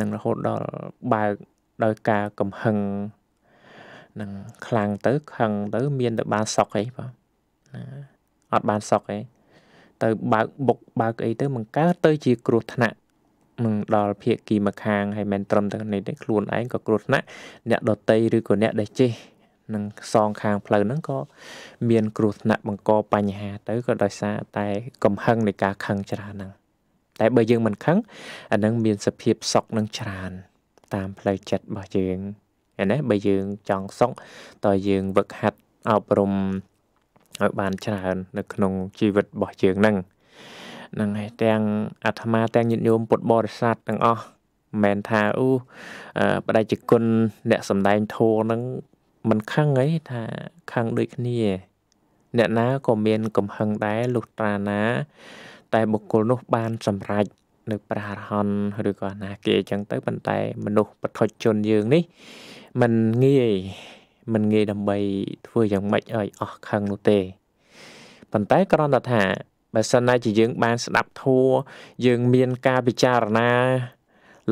នឹងរហូតដល់បើកដោយការកំហឹងនឹងខ្លាំងទៅខឹងទៅ មានតែបានសក់អីបងណាអត់បានសុកទេទៅបើកបុកបើកអីទៅបង្កើតទៅ ជាគ្រោះថ្នាក់នឹងដល់ភៀកគីមកខាងហើយមិនត្រឹមតែនេះទេខ្លួនឯងក៏គ្រោះថ្នាក់អ្នកដតីឬក៏អ្នក ដែលចេះនឹងសងខាងផ្លូវហ្នឹងក៏ មានគ្រោះថ្នាក់បង្កបញ្ហា ទៅក៏ដោយសារតែ កំហឹងនៃការខឹងច្រើនហ្នឹងតែបើយើងមិនខឹងអានឹងមានសភាពសក់នឹងច្រើនតាមផ្លូវចិត្តរបស់យើងណាបើយើងចង់សក់តើយើងវឹកហាត់អប់រំឲ្យបានច្រើននៅក្នុងជីវិតរបស់យើងហ្នឹងហ្នឹងហើយទាំងអាត្មាទាំងញាតិញោមពុទ្ធបរិស័ទទាំងអស់មិនថាអូបដិជគុណអ្នកសំដែងធัวហ្នឹងមិនខឹងអីថាខឹងដូចគ្នា អ្នកណាក៏មានកំហឹងដែរលុះត្រាណា តែបុគ្គលនោះបាន សម្រេចនៅព្រះអរហន្តឬក៏អនាគតអញ្ចឹងទៅប៉ុន្តែមនុស្សបុថុជនយើងនេះมันងាយមិនងាយដើម្បីធ្វើយ៉ាងម៉េចឲ្យអស់ខឹងនោះទេប៉ុន្តែគ្រាន់តែថាបើសិនណាជាយើងបាន ស្ដាប់ធัวយើងមានការពិចារណា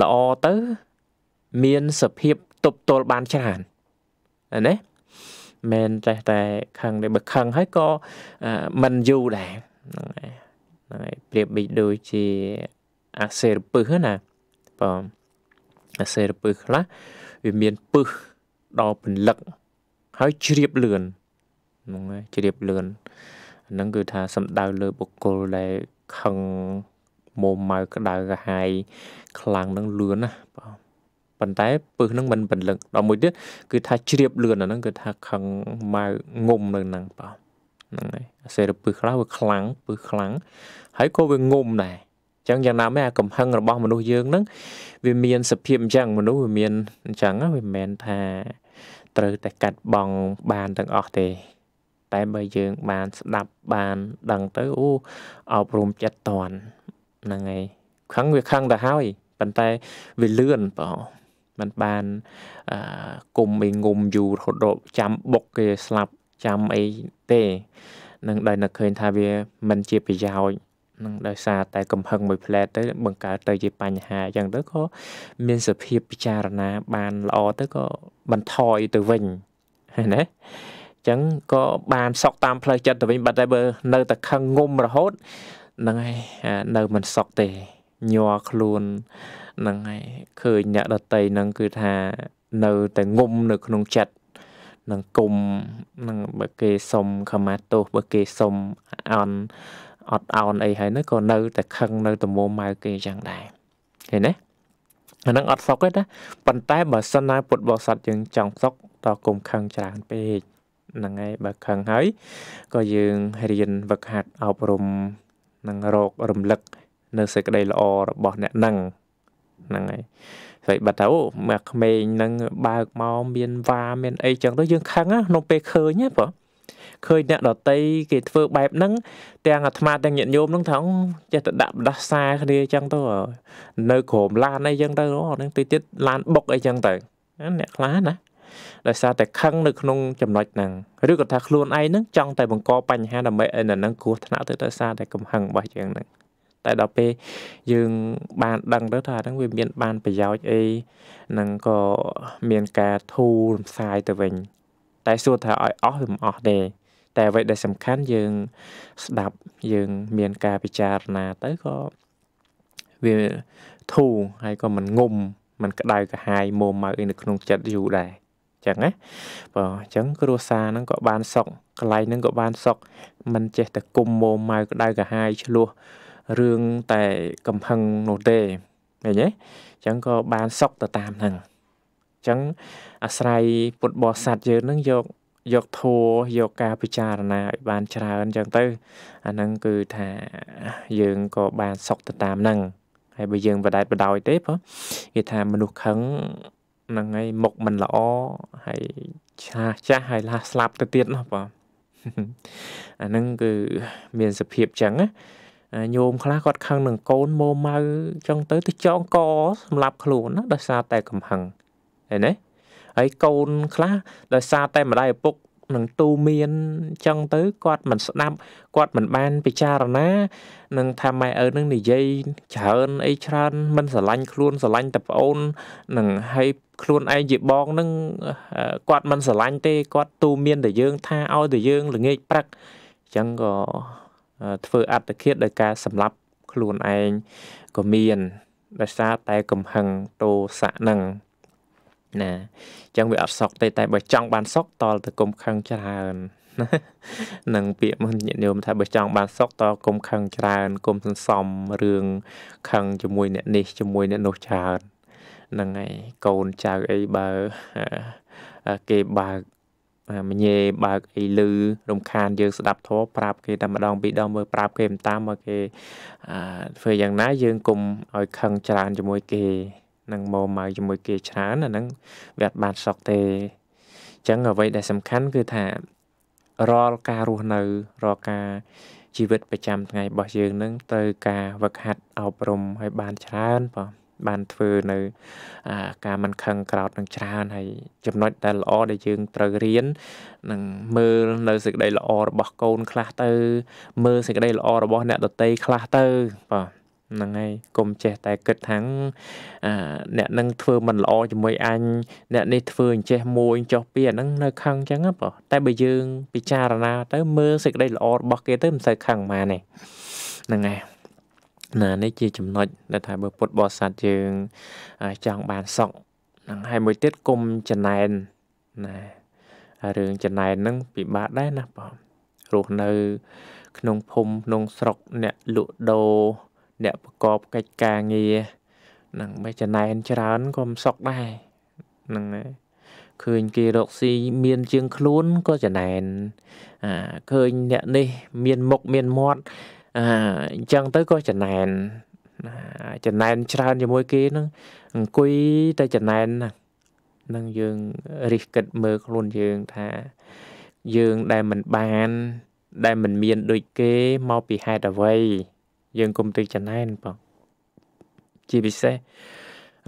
ល្អទៅ មានសភាពទប់ទល់បានច្រើនណាមែនតែតែខឹងដែរបើខឹងហើយក៏មិនយូរដែរហ្នឹងហើយហ្នឹងហើយប្រៀបបីដូចជាអាសេរពឹសណាបងអាសេរពឹសខ្លះវាមានពឹសដល់ពលិកហើយជ្រាបលឿនហ្នឹងហើយជ្រាបលឿនហ្នឹងគឺថាសំដៅលើបុគ្គលដែលខឹងមុំម៉ៅក្តៅកាហាយខ្លាំងនឹងលឿនណាបងប៉ុន្តែពឹសនឹងមិនបន្លឹកដល់មួយទៀតគឺថាជ្រាបលឿនអាហ្នឹងគឺថាខឹងម៉ៅងុំនៅហ្នឹងបងហ្នឹងហើយអាសេរពឹសខ្លះវាខ្លាំងពឹសខ្លាំងហើយក៏វាងុំដែរចឹងយ៉ាងណាមិញអាកំហឹងរបស់មនុស្សយើងហ្នឹងវាមានសភាពអញ្ចឹងមនុស្សវាមានអញ្ចឹងវាមិនមែនថាត្រូវតែកាត់បងបានទាំងអស់ទេ តែបើយើងបានស្ដាប់បានដឹងទៅអូអប់រំចិត្តតន់ហ្នឹងហើយខឹងវាខឹងទៅហើយប៉ុន្តែវាលឿនបងมันបានអឺគុំឯងុំយូររហូតដល់ចាំបុកគេស្លាប់ចាំអីទេ នឹងដែលនឹកឃើញថាវាមិនជាប្រយោជន៍នឹងដោយសារតែកំហឹងមួយផ្លែតទៅបង្កើតទៅជាបញ្ហាអញ្ចឹងទៅក៏មានសភាពពិចារណា បានល្អទៅក៏បន្ថយទៅវិញណាចឹងក៏បានសក់តាមផ្លូវចិត្តទៅវិញបាត់តែបើ នៅតែខឹងងុំរហូតហ្នឹងហើយនៅមិនសក់ទេញ័រខ្លួនហ្នឹងហើយឃើញអ្នកដតីហ្នឹងគឺថានៅតែងុំនៅក្នុងចិត្តនឹងគុំនឹងបើគេសុំខមាទោសបើគេសុំអន់អត់អោនអីហើយនោះក៏នៅតែខឹងនៅតមុំម៉ៅគេអញ្ចឹងដែរឃើញទេអានឹងអត់សុកទេណាប៉ុន្តែបើសិនណាពុទ្ធបរិស័ទយើងចង់សុកតកុំខឹងច្រើនពេកហ្នឹងហើយបើខឹងហើយក៏យើងរៀនវឹកហាត់អប់រំនឹងរករំលឹកនៅសេចក្តីល្អរបស់អ្នកហ្នឹងហ្នឹងហើយស្អីបាត់ទៅមកក្មេងហ្នឹងបើកមកមានវ៉ាមានអីចឹងទៅយើងខឹងណាក្នុងពេលឃើញហ៎បងឃើញអ្នកដតីគេធ្វើបែបហ្នឹងទាំងអាត្មាទាំងញាតិញោមហ្នឹងថងចេះតែដាក់បដាសាគ្នាអញ្ចឹងទៅនៅក្រោមឡានអីអញ្ចឹងទៅហ្នឹងទីទៀតឡានបុកអីអញ្ចឹងទៅអ្នកខ្លះណាដោយសារតែខឹងនៅក្នុងចំណុចហ្នឹងឬក៏ថាខ្លួនឯងហ្នឹងចង់តែបង្កបញ្ហាដើម្បីឲ្យនៅហ្នឹងគ្រោះថ្នាក់ទៅដោយសារតែកំហឹងរបស់យើងហ្នឹងតែដល់ពេលយើងបានដឹងទៅថាហ្នឹងវាមានបានប្រយោជន៍អីហ្នឹងក៏មានការធូររំសាយទៅវិញតែសួរថាឲ្យអស់វាមិនអស់ទេតែអ្វីដែលសំខាន់យើងស្ដាប់យើងមានការពិចារណាទៅក៏វាធូរហើយក៏មិនងុំមិនក្តៅក្រហាយមុំមកអីនៅក្នុងចិត្តយូរដែរចឹងណាបាទអញ្ចឹងគ្រួសារហ្នឹងក៏បានសុខកន្លែងហ្នឹងក៏បានសុខមិនចេះតែគុំមុំមកក្តៅក្រហាយឆ្លោះរឿងតែកំហឹងនោះទេឃើញទេអញ្ចឹងក៏បានសុខទៅតាមហ្នឹងអញ្ចឹងអាស្រ័យពុទ្ធបរិស័ទយើងនឹងយកយកធัวយកការពិចារណាឲ្យបានច្រើនអញ្ចឹងទៅ អាហ្នឹងគឺថាយើងក៏បានសុខទៅតាមហ្នឹងហើយបើយើងបដាច់បដោយទេព្រោះគេថាមនុស្សខឹងហ្នឹងហើយមុខមិនល្អហើយឆាចាស់ហើយឡាស្លាប់ទៅទៀតនោះព្រោះអាហ្នឹងគឺមានសភាពចឹងណាញោមខ្លះគាត់ខឹងនឹងកូនម៉ូម៉ៅចឹងទៅទៅចងកសម្រាប់ខ្លួនណាដោយសារតែកំហឹងឃើញទេហើយកូនខ្លះដោយសារតែម្ដាយឪពុកនឹងទូមានអញ្ចឹងទៅគាត់មិនស្ដាប់គាត់មិនបានពិចារណានឹងថាម៉ែឪនឹងនិយាយច្រើន អីច្រើនមិនស្រឡាញ់ខ្លួនស្រឡាញ់តែប្អូននឹងឲ្យខ្លួនឯងជាបងនឹងគាត់មិនស្រឡាញ់ទេគាត់ទូមានតែយើង ថាឲ្យតែយើង ល្ងាចព្រឹកអញ្ចឹងក៏ធ្វើអត្តឃាតដោយការសម្លាប់ខ្លួនឯងក៏មានដោយសារតែកំហឹងទោសៈនឹងណាអញ្ចឹងវាអត់សក់ទេតែបើចង់បានសក់តលទៅគុំខឹងច្រើននឹងពាក្យមុនញាតិញោមថាបើចង់បានសុខតគុំខឹងច្រើនគុំសន្សំរឿងខឹងជាមួយអ្នកនេះជាមួយអ្នកនោះច្រើនហ្នឹងហើយកូនចៅអីបើគេបើកមញេបើកអីលឺរំខានយើងស្ដាប់ធម៌ប្រាប់គេតែម្ដងពីរដងមើលប្រាប់គេមិនតាមមកគេធ្វើយ៉ាងណាយើងគុំឲ្យខឹងច្រើនជាមួយគេនិងម៉ោម៉ៅជាមួយគេច្រើនអាហ្នឹងវាអត់បានសក់ទេអញ្ចឹងអ្វីដែលសំខាន់គឺថារាល់ការរស់នៅរាល់ការជីវិត ប្រចាំថ្ងៃរបស់យើងនឹងត្រូវការវឹកហាត់អប់រំឲ្យបានច្រើនបងបានធ្វើនៅការមិនខឹងក្រោតនឹងច្រើនហើយចំណុចដែលល្អដែលយើងត្រូវរៀននឹងមើលនៅសេចក្តីល្អរបស់កូនខ្លះទៅ មើលសេចក្តីល្អរបស់អ្នកដតីខ្លះទៅបាទហ្នឹងហើយកុំចេះតែគិតថាអ្នកនឹងធ្វើមិនល្អជាមួយអញអ្នកនេះធ្វើអញ្ចេះមួយចោះពីអាហ្នឹងនៅខឹងអញ្ចឹងបងតែបើយើងពិចារណាទៅមើលសេចក្តីល្អរបស់គេទៅមិនសូវខឹងម៉ានេះហ្នឹងហើយណានេះជាចំណុចដែលថាបើពុតបោះសัตว์យើងចង់បានសក់ហ្នឹងហើយមួយទៀតគុំចំណែនណារឿងចំណែនហ្នឹងពិបាកដែរណាបងរស់នៅក្នុងភូមិក្នុងស្រុកអ្នកលក់ដូរអ្នកប្រកបកិច្ចការងារនឹងមិនចំណែនច្រើនក៏មិនសុខដែរហ្នឹងហើយឃើញគេរកស៊ីមានជាងខ្លួនក៏ចំណែនអាឃើញអ្នកនេះ មានមុខមានមាត់អាអញ្ចឹងទៅក៏ចំណែនចំណែនច្រើនជាមួយគេហ្នឹងអង្គុយតែចំណែនណានឹងយើងរិះគិតមើលខ្លួនយើងថា យើងដែលមិនបាន ដែលមិនមានដូចគេមកពីហេតុអ្វីយើងកុំទៅចំណែនបងជាពិសេស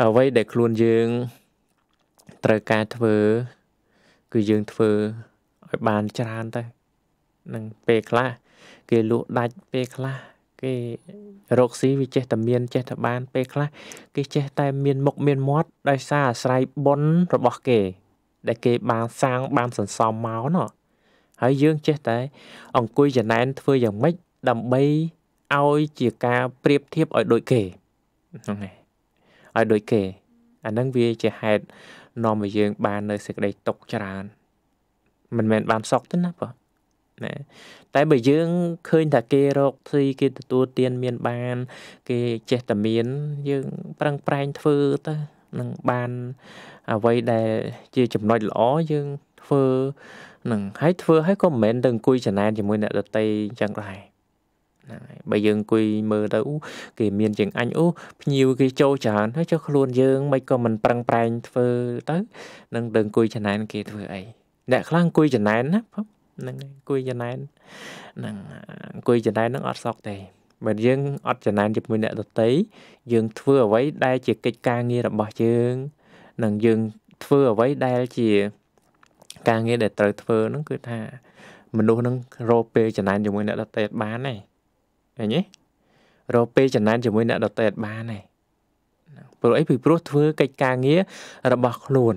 អ្វីដែលខ្លួនយើងត្រូវការធ្វើ គឺយើងធ្វើឲ្យបានច្រើនទៅនឹងពេលខ្លះគេលក់ដាច់ពេលខ្លះគេរកស៊ីវាចេះតែមាន ចេះតែបានពេលខ្លះគេចេះតែមានមុខមានមាត់ដោយសារអាស្រ័យបុណ្យរបស់គេ ដែលគេបានសាងបានសន្សំមកណោះហើយយើងចេះតែ អង្គុយចំណែនធ្វើយ៉ាងម៉េចដើម្បីឲ្យជាការប្រៀបធៀបឲ្យដូចគេហ្នឹងហើយឲ្យដូចគេអាហ្នឹងវាជាហេតុនាំឲ្យយើងបាននៅសេចក្តីຕົកច្រើន មិនមែនបានសក់ទេណាបងណាតែបើយើងឃើញថាគេរកស៊ីគេទទួលទានមានបាន គេចេះតែមានយើងប្រឹងប្រែងធ្វើទៅនឹងបានអ្វីដែលជាចំណុចល្អយើងធ្វើនឹងហើយធ្វើហើយក៏មិនមែនទៅអង្គុយចណែនជាមួយអ្នកដតីអញ្ចឹងដែរហ្នឹងហើយបើយើងអង្គុយមើលទៅអូគេមានជាង អញអូភ្ញៀវគេចូលច្រើនហើយចុះខ្លួនយើងមិនក៏មិនប្រឹងប្រែងធ្វើទៅនឹងទៅអង្គុយចំណែន គេធ្វើអីអ្នកខ្លះអង្គុយចំណែនណាហ្នឹងអង្គុយចំណែនហ្នឹងអង្គុយចំណែនហ្នឹងអត់សក់ទេបើយើងអត់ចំណែនជាមួយអ្នកដតីយើងធ្វើអ្វីដែលជាកិច្ចការងាររបស់យើងនឹងយើងធ្វើអ្វីដែលជា ការងារដែលត្រូវធ្វើហ្នឹងគឺថា មនុស្សហ្នឹងរកពេលចំណាយជាមួយអ្នកដទៃបានទេឃើញទេរកពេលចំណែនជាមួយអ្នកដតេតបានទេព្រោះអីពីព្រោះធ្វើកិច្ចការងាររបស់ខ្លួន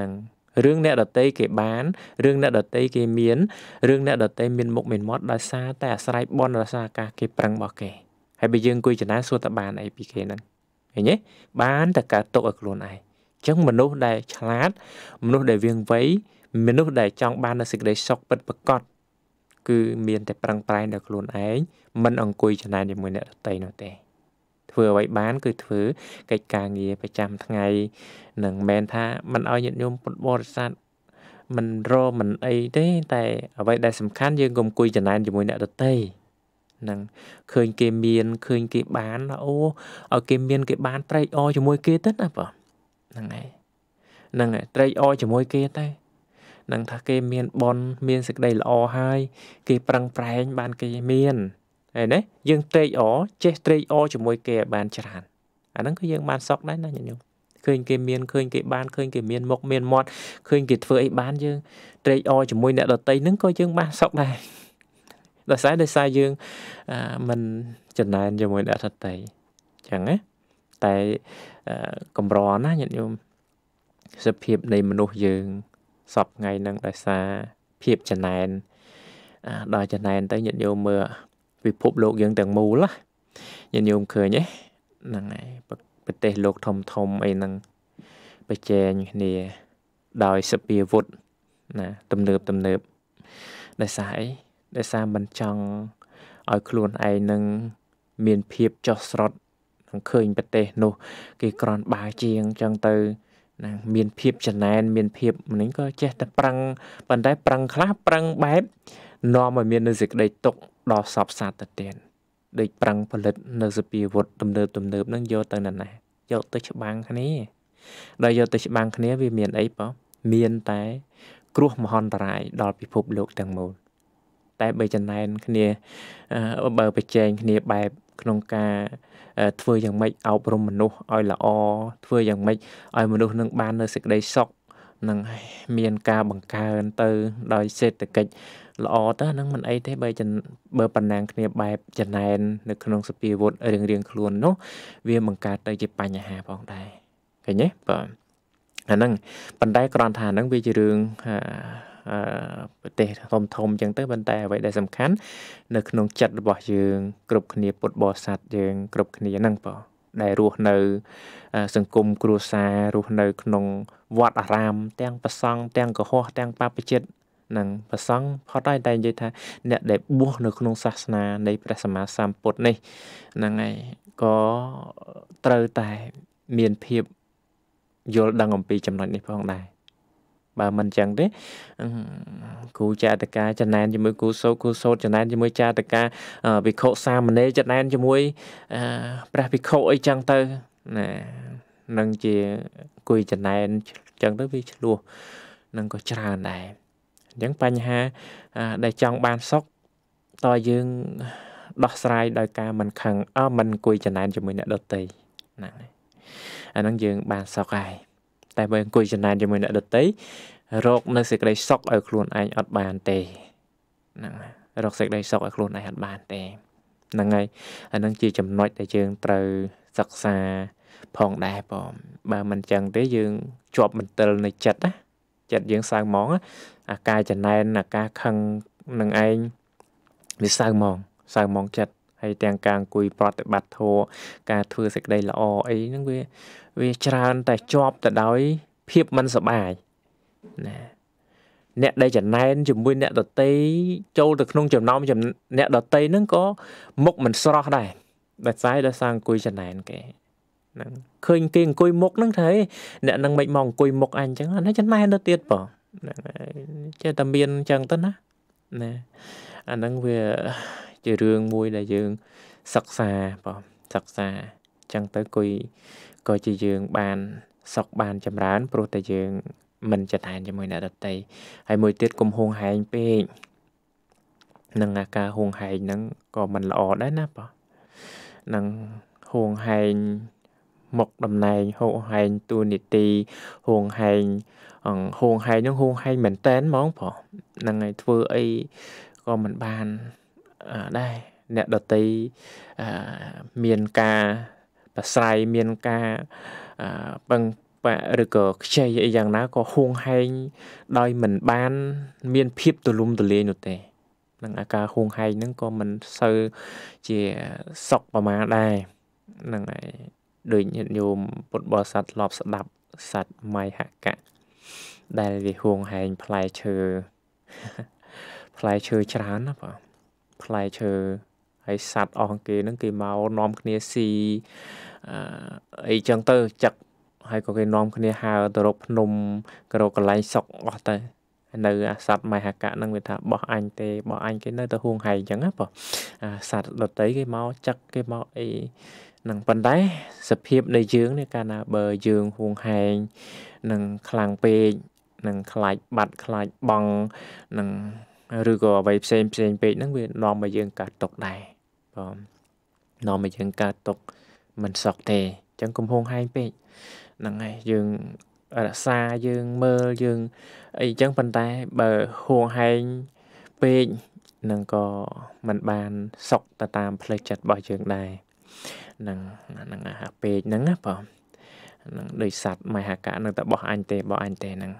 នឹងរឿងអ្នកដតីគេបានរឿងអ្នកដតីគេមានរឿងអ្នកដតីមានមុខមានមាត់ដោយសារតែអាស្រ័យបនរសារការគេប្រឹងរបស់គេ ហើយបើយើងអង្គុយចំណាសួរតបានអីពីគេហ្នឹងឃើញទេបានតែការຕົកឲ្យខ្លួនឯងអញ្ចឹងមនុស្សដែលឆ្លាត មនុស្សដែលវៀងវៃមនុស្សដែលចង់បាននូវសេចក្តីសុខពិតប្រាកដគឺមានតែប្រឹងប្រែងដល់ខ្លួនឯងមិនអង្គុយចំណានជាមួយអ្នកដទៃនោះទេ ធ្វើអ្វីបានគឺធ្វើកិច្ចការងារប្រចាំថ្ងៃនឹងមិនថាមិនឲ្យញាតិញោមពុទ្ធបរិស័ទមិនរមិនអីទេ តែអ្វីដែលសំខាន់យើងកុំគួយចំណានជាមួយអ្នកដទៃនឹងឃើញគេមានឃើញគេបានអូឲ្យគេមាន គេបានត្រេកអរជាមួយគេទៅណាបងហ្នឹងហើយហ្នឹងហើយត្រេកអរជាមួយគេតែនឹងថាគេមានបនមានសេចក្តីល្អហើយ គេប្រឹងប្រែងបានគេមានហើយណាយើងត្រេកអរចេះត្រេកអរជាមួយគេឲ្យបានច្រើនអាហ្នឹងគឺយើងបានសក់ដែរណាញញុំឃើញគេមានឃើញគេបានឃើញគេមានមុខមានមាត់ឃើញគេធ្វើអីបានយើងត្រេកអរជាមួយអ្នកដតីហ្នឹងក៏យើងបានសក់ដែរដោយសារដោយសារយើងមិនចំណែនជាមួយអ្នកដតីចឹងណាតែកម្រណាញាតិញោមសភាពនៃមនុស្សយើងសពថ្ងៃនឹងដោយសារភាពចំណែនដល់ចំណែនទៅញាតិញោមមើលពិភពលោកយើងទាំងមូលញាតិញោមឃើញហ្នឹងហើយប្រទេសលោកធំធំអីហ្នឹងប្រជែងគ្នាដោយសពាវុធណាទំនើបទំនើបដោយសារអីដោយសារមិនចង់ឲ្យខ្លួនឯងនឹងមានភាពចោះស្រត់នឹងឃើញប្រទេសនោះគេក្រនបើជាងចឹងទៅណាមានភាពចំណែនមានភាពហ្នឹងក៏ចេះតែប្រឹងប៉ុន្តែប្រឹងខ្លះប្រឹងបែបនាំឲ្យមាននៅសេចក្តីទុកដល់សពសត្វទៅទៀតដូចប្រឹងផលិត នៅសភាវុធទំនើបទំនើបហ្នឹងយកទៅណាណាយកទៅច្បាំងគ្នាដល់យកទៅច្បាំងគ្នាវាមានអីប៉មានតែ គ្រោះមហន្តរាយដល់ពិភពលោកទាំងមូល តែបើចំណែនគ្នាបើប្រជែងគ្នាបែបក្នុងការធ្វើយ៉ាងម៉េចអប់រំមនុស្សឲ្យល្អធ្វើយ៉ាងម៉េចឲ្យមនុស្សនឹងបាននៅសេចក្តីសុខនឹងមានការបង្កើនទៅ ដោយសេដ្ឋកិច្ចល្អទៅហ្នឹងមិនអីទេបើបើប៉ុណ្ណាងគ្នាបែបចំណែននៅក្នុងសភាវុធរៀងរៀងខ្លួន នោះ វាបង្កើតទៅជាបញ្ហាផងដែរឃើញទេបាទអាហ្នឹងប៉ុន្តែគ្រាន់ថាហ្នឹងវាជារឿងអឺប្រទេសធំធំអញ្ចឹងទៅប៉ុន្តែអ្វីដែលសំខាន់នៅក្នុងចិត្តរបស់យើង គ្រប់គ្នាពុទ្ធបរិស័ទយើងគ្រប់គ្នាហ្នឹងបងដែលរស់នៅសង្គមគ្រួសាររស់នៅក្នុងវត្តអារាម ទាំងប្រសង់ទាំងកុហកទាំងបព្វជិតនឹងប្រសង់ផុតហើយតែនិយាយថាអ្នកដែលបួសនៅក្នុងសាសនានៃព្រះសម្មាសម្ពុទ្ធនេះហ្នឹងហើយក៏ត្រូវតែមានភាពយល់ដឹងអំពី ចំណុចនេះផងដែរបើមិនអញ្ចឹងទេគ្រូចាតកាចំណែនជាមួយគ្រូសូត្រគ្រូសូត្រចំណែនជាមួយចាតកាវិខុសាមណេរចំណែនជាមួយព្រះវិខុអីចឹងទៅណានឹងជាគួយចំណែនចឹងទៅវាឆ្លោះនឹងក៏ច្រើនដែរអញ្ចឹងបញ្ហាដែលចង់បានសុខតើយើងដោះស្រាយដោយការមិនខឹងអមិនគួយចំណែនជាមួយអ្នកដទៃណាអាហ្នឹងយើងបានសុខហើយតែបើអង្គុយចំណានជាមួយអ្នកដតីរក នៅសេចក្តីសុខឲ្យខ្លួនឯងអត់បានទេហ្នឹងរកសេចក្តីសុខឲ្យខ្លួនឯងអត់បានទេហ្នឹងហើយអានឹងជាចំណុចដែលយើងត្រូវសិក្សាផងដែរបងបើមិនចឹងទេយើងជាប់មន្ទិលនៃចិត្តណាចិត្តយើងសៅហ្មងអាការចំណែនអាការខឹងនឹងឯងវាសៅហ្មងសៅហ្មងចិត្តហើយទាំងការអង្គុយប្រតិបត្តិធម៌ការធ្វើសេចក្តីល្អអីហ្នឹងវាវាច្រើនតែជាប់ទៅដោយភាពមិនសប្បាយណាអ្នកដែលចំណែនជាមួយអ្នកដតីចូលទៅក្នុងចំណោមអ្នកដតីហ្នឹងក៏មុខមិនស្រស់ដែរដោយសារដោយសារអង្គុយចំណែនគេហ្នឹងឃើញគេអង្គុយមុខហ្នឹងថាអ្នកហ្នឹងមិនមកអង្គុយមុខអញអញ្ចឹងអានេះចំណែនទៅទៀតបងហ្នឹងហើយចេះតែមានអញ្ចឹងទៅណាណាអាហ្នឹងវាជារឿងមួយដែលយើងសិក្សាបងសិក្សាអញ្ចឹងទៅគួយក៏ជាយើងបានសុខបាន ចម្រើនព្រោះតែយើង មិនចតានជាមួយអ្នកដតីហើយមួយទៀតកុំហួងហែងពេកនឹងអាការហួងហែងហ្នឹងក៏មិនល្អដែរណាបងនឹងហួងហែងមុខតំណែងហួងហែងតួនាទីហួងហែងហួងហែងហ្នឹងហួងហែងមែនតែនហ្មងបងហ្នឹងហើយធ្វើអីក៏មិនបានដែរអ្នកដតីមានការប្រស្រ័យមានការបឹងបាក់ឬក៏ខ្ចីអីយ៉ាងណាក៏ហួងហែងដោយមិនបានមានភាពទូលំទូលាយនោះទេនឹងអាការហួងហែងហ្នឹងក៏មិនសូវជាសុខប្រមាដែរហ្នឹងហើយដូចញាតិញោមពុទ្ធបរិស័ទធ្លាប់ស្ដាប់សัตว์មៃហកៈដែលវាហួងហែងផ្លែឈើផ្លែឈើច្រើនណាបងផ្លែឈើហើយសัตว์អស់គេហ្នឹងគេមកនាំគ្នាស៊ីអីចឹងទៅចឹកហើយក៏គេនាំគ្នាហើរទៅរកភ្នំក៏រកកន្លែងសុកអស់ទៅនៅអាសត្វមហកៈហ្នឹងវាថាបោះអញទេបោះអញគេនៅទៅហួងហែងអញ្ចឹងណាបងអាសត្វដតីគេមកចឹកគេមកអីនឹងប៉ុន្តែសភាពនៃយើងនេះកាលណាបើយើងហួងហែងនឹងខ្លាំងពេកនឹងខ្លាចបាត់ខ្លាចបងនឹងឬក៏អ្វីផ្សេងផ្សេងពេកហ្នឹងវានាំឲ្យយើងកើតទុកដែរបងនាំឲ្យយើងកើតទុកមិនសក់ទេអញ្ចឹងកំហុងហែងពេកហ្នឹងហើយយើងរក្សាយើងមើលយើង អីចឹងប៉ុន្តែបើហួងហែងពេកនឹងក៏มันបានសុខទៅតាមផ្លូវចិត្តរបស់យើងដែរនឹងនឹងអាពេកហ្នឹងណាបងនឹងដោយសัตว์មហាកៈនៅតែបោះអញទេបោះអញទេហ្នឹង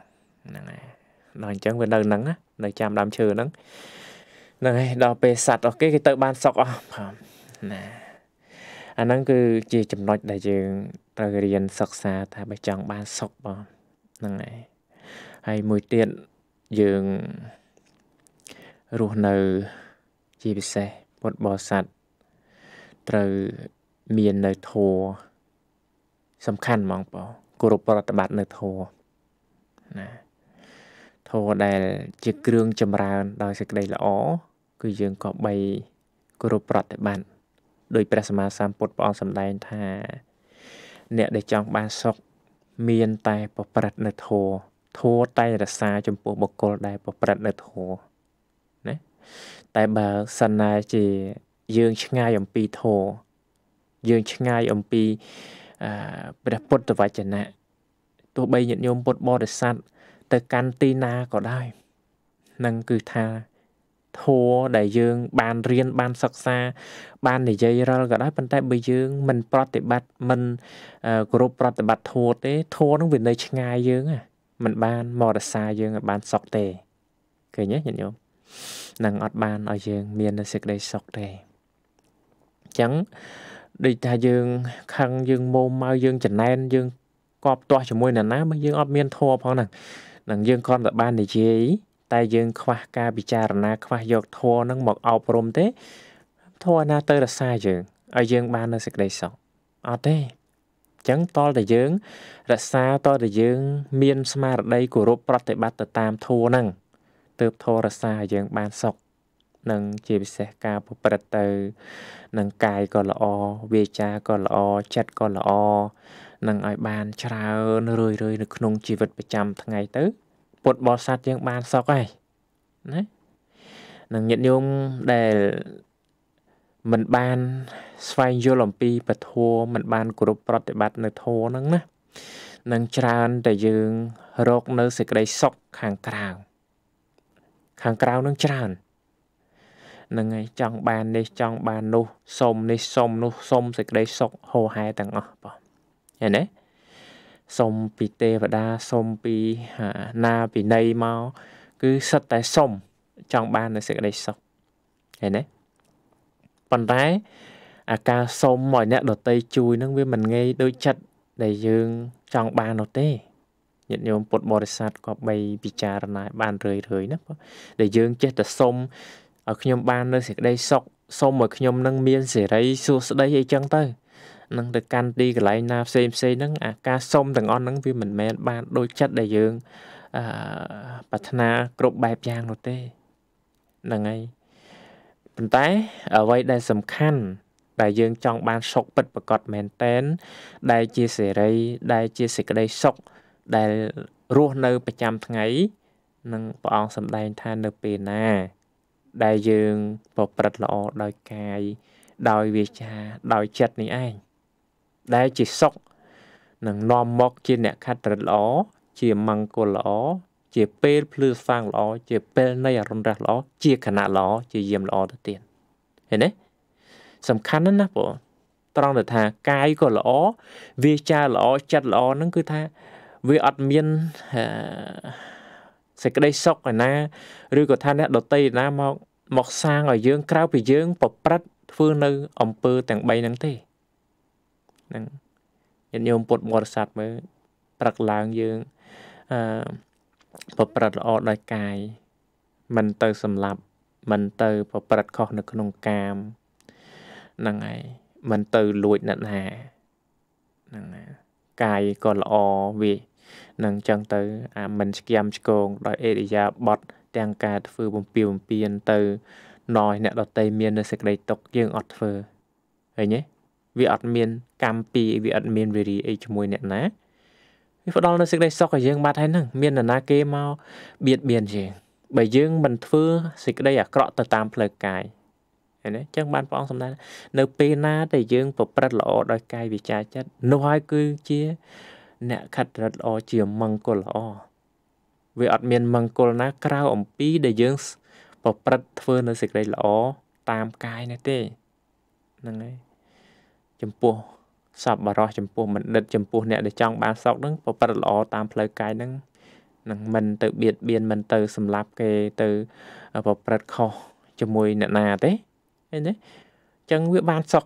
ហ្នឹងហើយដល់អញ្ចឹងវានៅហ្នឹងនៅចាំដើមឈើហ្នឹងហ្នឹងហើយដល់ពេលសัตว์អស់គេគេទៅបានសក់អស់ណាអាហ្នឹងគឺជាចំណុចដែលយើងត្រូវរៀនសិក្សាថាបើចង់បានសុខបងហ្នឹងហើយហើយមួយទៀតយើងរស់នៅជាពិសេសពុទ្ធបរិស័ទត្រូវមាននៅធัวសំខាន់ហ្មងបងគោរពប្រតិបត្តិនៅធัวណាធម៌ដែល ជាគ្រឿងចម្រើនដោយសេចក្តីល្អ គឺយើងក៏បីគោរពប្រតិបត្តិដោយព្រះសម្មាសម្ពុទ្ធព្រះអង្គសម្ដែងថា អ្នកដែលចង់បានសុខមានតែប្រព្រឹត្តនៅធម៌ធម៌តែរក្សាចំពោះបុគ្គលដែលប្រព្រឹត្តនៅធម៌ណាតែបើសិនណាជាយើងឆ្ងាយអំពីធម៌យើងឆ្ងាយអំពីព្រះពុទ្ធវចនៈទោះបីញាតិញោមពុទ្ធបរិស័ទទៅកាន់ទីណាក៏ได้នឹងគឺថាធัวដែលយើង បានរៀនបានសិក្សាបាននិយាយរាល់ក៏ដោយប៉ុន្តែបើយើងមិនប្រតិបត្តិមិនគោរពប្រតិបត្តិធัวទេធัวនឹងវានៅឆ្ងាយយើងមិនបានមរសាយើងបានសុខទេឃើញទេញាតិញោមនឹងអត់បានឲ្យយើងមាននៅសេចក្តីសុខទេអញ្ចឹងដូចថាយើងខឹងយើងមោមម៉ៅយើងចំណែនយើងកបទាស់ជាមួយនរណាបើយើងអត់មានធัวផងហ្នឹងនឹងយើងគ្រាន់តែបាននិយាយតែយើងខ្វះការពិចារណាខ្វះយកធម៌នឹងមកអប់រំទេធម៌ណាទៅរសាយើងឲ្យយើងបាននៅសេចក្តីសុខអត់ទេអញ្ចឹងតលតែយើង រសាតលតែយើង មានស្មារតីគោរពប្រតិបត្តិទៅតាមធម៌ហ្នឹងទើបធម៌រសាយើងបានសុខនឹងជាពិសេសការប្រព្រឹត្តទៅនឹងកាយក៏ល្អវាចាក៏ល្អចិត្តក៏ល្អនឹងឲ្យបានច្រើនរឿយរឿយនៅក្នុងជីវិតប្រចាំ ថ្ងៃទៅពុតបរិស័ទយើងបានសុខហើយណានឹងញាតិញោមដែលមិនបានស្វែងយល់អំពីពធមិនបានគោរពប្រតិបត្តិនៅធម៌ហ្នឹងណានឹងច្រើនតែយើងរកនៅសេចក្តីសុខខាងក្រៅខាងក្រៅនឹងច្រើននឹងឯងចង់បាននេះចង់បាននោះសុំនេះសុំ នោះសុំសេចក្តីសុខហោហែទាំងអស់បងឃើញទេសុំពីទេវតាសុំពីណាពីណីមកគឺសិតតែសុំចង់បាននូវសេចក្តីសុខឃើញទេប៉ុន្តែអាការសុំឲ្យអ្នកដតីជួយនឹងវាមិនងាយដូចចិត្តដែលយើងចង់បាននោះទេញាតិញោមពុទ្ធបរិស័ទក៏បីពិចារណាបានរឿយរឿយណាដែលយើងចេះតែសុំឲ្យខ្ញុំបាននូវសេចក្តីសុខសុំឲ្យខ្ញុំនឹងមានសេរីសួស្តីអីចឹងទៅនឹងទៅកាន់ទីកន្លែងណាផ្សេងផ្សេងហ្នឹងអាការសុំទាំងអស់ហ្នឹងវាមិនមែនបានដូចចិត្តដែលយើងអឺប្រាថ្នាគ្រប់បែបយ៉ាងនោះទេហ្នឹងហើយប៉ុន្តែអ្វីដែលសំខាន់ដែលយើងចង់បានសុខពិតប្រកបមែនតែនដែលជាសេរីដែលជាសេចក្តីសុខដែលរស់នៅប្រចាំថ្ងៃនឹងព្រះអង្គសម្ដែងថានៅពេលណា ដែលយើងប្រព្រឹត្តល្អដោយកាយដោយវាចាដោយចិត្តនេះឯងដែលជាសុខនឹងនាំមកជាអ្នកខត្រិតល្អជាមង្គលល្អជាពេល ភ្លឺស្វាងល្អជាពេល នៃអរុណរះល្អជាគណៈល្អជាយាមល្អទៅទៀតឃើញទេសំខាន់ណាស់ណាបងត្រង់ទៅថាកាយក៏ល្អវាចាល្អចិត្តល្អហ្នឹងគឺថាវាអត់មានសេចក្តីសុខឯណាឬក៏ថាអ្នកដតីឯណាមកមកសាងឲ្យយើងក្រៅពីយើងប្រព្រឹត្តធ្វើនៅ អំពើទាំង3ហ្នឹងទេហ្នឹងញាតិញោមពុទ្ធបរិស័ទមើលប្រឹកឡើងយើងអឺប្រព្រឹត្តល្អដោយកាយមិនទៅសម្លាប់មិនទៅប្រព្រឹត្តខុសនៅក្នុងកាមហ្នឹងហើយមិនទៅលួចអ្នកណាហ្នឹងណាកាយក៏ល្អវានឹងចឹងទៅ អាមិនស្គាំឆ្កងដោយអេរិយាបត់ទាំងការធ្វើបំពីបំពីនទៅណយអ្នកដតីមាននៅសេចក្តីຕົកយើងអត់ធ្វើឃើញទេវាអត់មានកម្មពីវាអត់មានវេរីអីជាមួយអ្នកណាវាផ្ដល់នូវសេចក្តីសុខឲ្យយើងបាត់ហើយហ្នឹងមាននរណាគេមកបៀតបៀនយើងបើយើងមិនធ្វើសេចក្តីអាក្រក់ទៅតាមផ្លូវកាយឯនេះចឹងបានព្រះអង្គសម្ដែងនៅពេលណាដែលយើងប្រព្រឹត្តល្អដោយកាយវាចាចិត្តនោះហើយគឺជា អ្នកខិតរត់ល្អជាមង្គលល្អវាអត់មានមង្គលណាក្រៅអំពីដែលយើងប្រព្រឹត្តធ្វើនៅសេចក្តីល្អតាមកាយនេះទេហ្នឹងហើយចំពោះសពបរោះចំពោះបណ្ឌិតចំពោះអ្នកដែលចង់បានសោកនឹងប្រព្រឹត្តល្អតាមផ្លូវកាយនឹងនឹងមិនទៅបៀតបៀនមិនទៅសម្លាប់គេទៅប្រព្រឹត្តខុសជាមួយអ្នកណាទេឃើញទេអញ្ចឹងវាបានសោក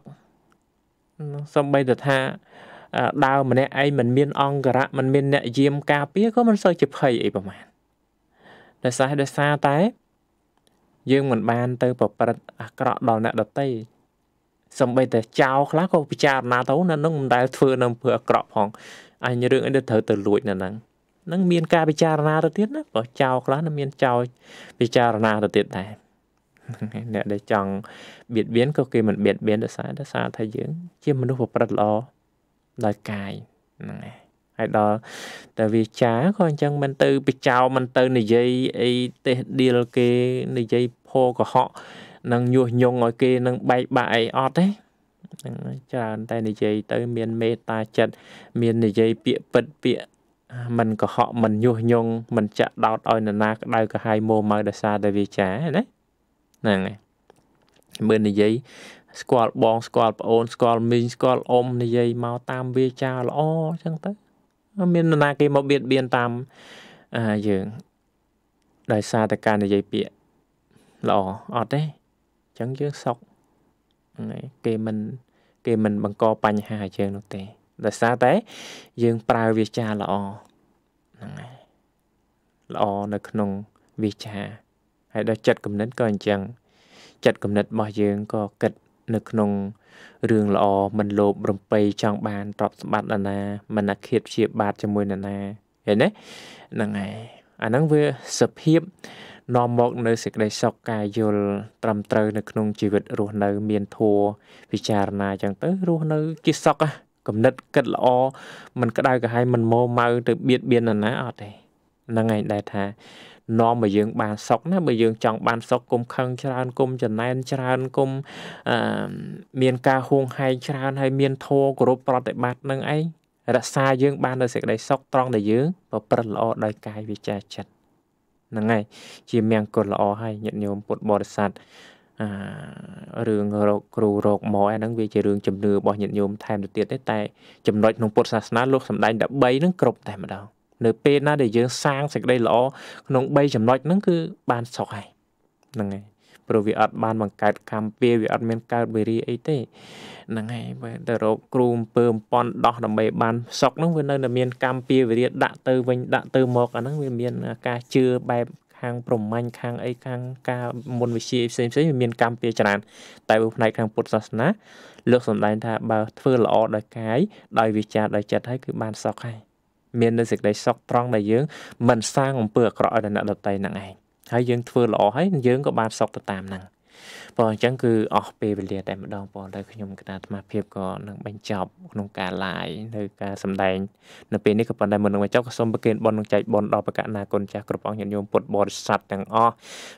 សំបីទៅថាដើមម្នាក់ឯងមិនមានអង្គរៈមិនមានអ្នកយាមការពារក៏មិនសូវជាភ័យអីប្រមាណដោយសារដោយសារតែ យើងមិនបានទៅ ប្រព្រឹត្តអាក្រក់ដល់អ្នកដទៃសំបីតែចោខ្លះក៏ពិចារណាទៅនៅនឹងមិនដែលធ្វើនៅព្រោះអាក្រក់ផងអញរឿងអីទៅត្រូវទៅលួចនៅហ្នឹងនឹងមានការពិចារណាទៅទៀតណាបើចោខ្លះនឹងមានចោពិចារណាទៅទៀតដែរអ្នកដែលចង់បៀតបៀនក៏គេមិនបៀតបៀនដោយសារដោយសារថាយើង ជាមនុស្សប្រព្រឹត្តល្អដោយកាយហ្នឹងឯងហើយដល់តែវាចាក៏អញ្ចឹងមិនទៅ ពិចោមិនទៅនិយាយអីទេសដៀលគេនិយាយភោកុហកនឹងញុះញង់ឲ្យគេនឹងបែកបាក់អីអត់ទេហ្នឹងច្រើនតែនិយាយទៅ មាន មេត្តាចិត្តមាននិយាយពាក្យពិតពាក្យមិនកុហកមិនញុះញង់មិនចាក់ដោតឲ្យនរណាក្តៅក្រហាយមោម៉ៅដោយសារតែវាចាណាហ្នឹងហើយមើលនិយាយស្គាល់បងស្គាល់ប្អូនស្គាល់មីងស្គាល់អ៊ំនិយាយមកតាមវាចាល្អអញ្ចឹងទៅ មាននរណាគេមកបៀតបៀនតាមយើងដោយសារតែការនិយាយពាក្យល្អអត់ទេចឹងយើងសុខគេមិន គេមិន បង្កបញ្ហាយើងនោះទេដោយសារតែ យើង ប្រើវាចាល្អហ្នឹងហើយល្អនៅក្នុងវាចាហើយដល់ចិត្តគំនិតក៏អញ្ចឹងចិត្តគំនិតរបស់យើងក៏គិតនៅក្នុង រឿងល្អមិនលោភរំពៃចង់បានទ្រព្យសម្បត្តិណាមិនអាឃាតព្យាបាទជាមួយនរណាឃើញទេហ្នឹងហើយអាហ្នឹងវាសភាពនាំមក នៅសេចក្តីសុខការយល់ត្រឹមត្រូវ នៅក្នុងជីវិតរស់នៅ មានធัวពិចារណាអញ្ចឹងទៅរស់នៅជាសុខគំនិតគិតល្អមិនក្តៅក្រហាយមិនមោម៉ៅទៅបៀតបៀននរណាអត់ទេហ្នឹងឯងដែលថានាំមកយើងបានសុខណាបើយើងចង់បានសុខគុំខឹងច្រើនគុំចំណែនច្រើនគុំអឺមានការហួងហែងច្រើន ហើយមានធัวគោរពប្រតិបត្តិនឹងឯងរក្សាយើងបាននូវសេចក្តីសុខត្រង់ដែលយើងប្រព្រឹត្តល្អដោយកាយវាចាចិត្តហ្នឹងហើយជាមង្គលល្អហើយញាតិញោមពុទ្ធបរិស័ទអារឿងរោគគ្រូរោគម៉ោហ្នឹងវាជារឿងជំនឿរបស់ញាតិញោមថែមទៅទៀតទេតែចំណុចក្នុងពុទ្ធសាសនាលោកសំដែង13ហ្នឹងគ្រប់តែម្ដងនៅពេលណាដែលយើងសាងសេចក្តីល្អក្នុង3ចំណុចហ្នឹងគឺបានសុខហើយហ្នឹងហើយព្រោះវាអត់បានបង្កើតកម្មពៀវាអត់មានកើតវេរីអីទេហ្នឹងហើយបើទៅរកគ្រូអំពើអំពន់ដោះដើម្បីបានសុកហ្នឹងវានៅតែមានកម្មពៀវេរីដាក់ទៅវិញដាក់ទៅមកអាហ្នឹងវាមានការជឿបែបខាងប្រមាញ់ខាងអីខាងការមុនវិជាផ្សេងផ្សេងវាមានកម្មពៀច្រើនតែបើផ្នែកខាងពុទ្ធសាសនាលើកសម្ដែងថាបើធ្វើល្អដោយកាយដោយវាចាដោយចិត្តហើយគឺបានសុខហើយមាននៅសេចក្តីសុខត្រង់ដែលយើងមិនសាងអំពើអាក្រក់ឲ្យដល់អ្នកដទៃហ្នឹងឯងហើយយើងធ្វើល្អហើយយើងក៏បានសុខទៅតាមហ្នឹងបងអញ្ចឹងគឺអស់ពេលវេលាតែម្ដងបងតែខ្ញុំគិតថាអាត្មាភាពក៏នឹងបញ្ចប់ក្នុងការ live នៅការសម្ដែងនៅពេលនេះក៏ប៉ុន្តែមុននឹងបញ្ចប់ក៏សូមប្រគេនបុណ្យនឹងចែកបុណ្យដល់ប្រកណាគុណចាស់គ្រប់អង្គញាតិញោមពុទ្ធបរិស័ទទាំងអស់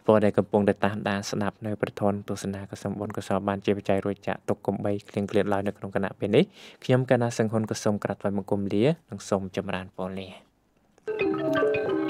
បងដែលកំពុងតែតាមដានស្ដាប់នៅប្រធនទស្សនាក៏សូមបុណ្យកុសលបានជាបច្ច័យរួចចាក់ទុកកំបីគ្លៀងគ្លៀតឡើយនៅក្នុងគណៈពេលនេះខ្ញុំកណាសង្ឃុនក៏សូមក្រាត់ថ្វាយបង្គំលានិងសូមចម្រើនពរលា thank you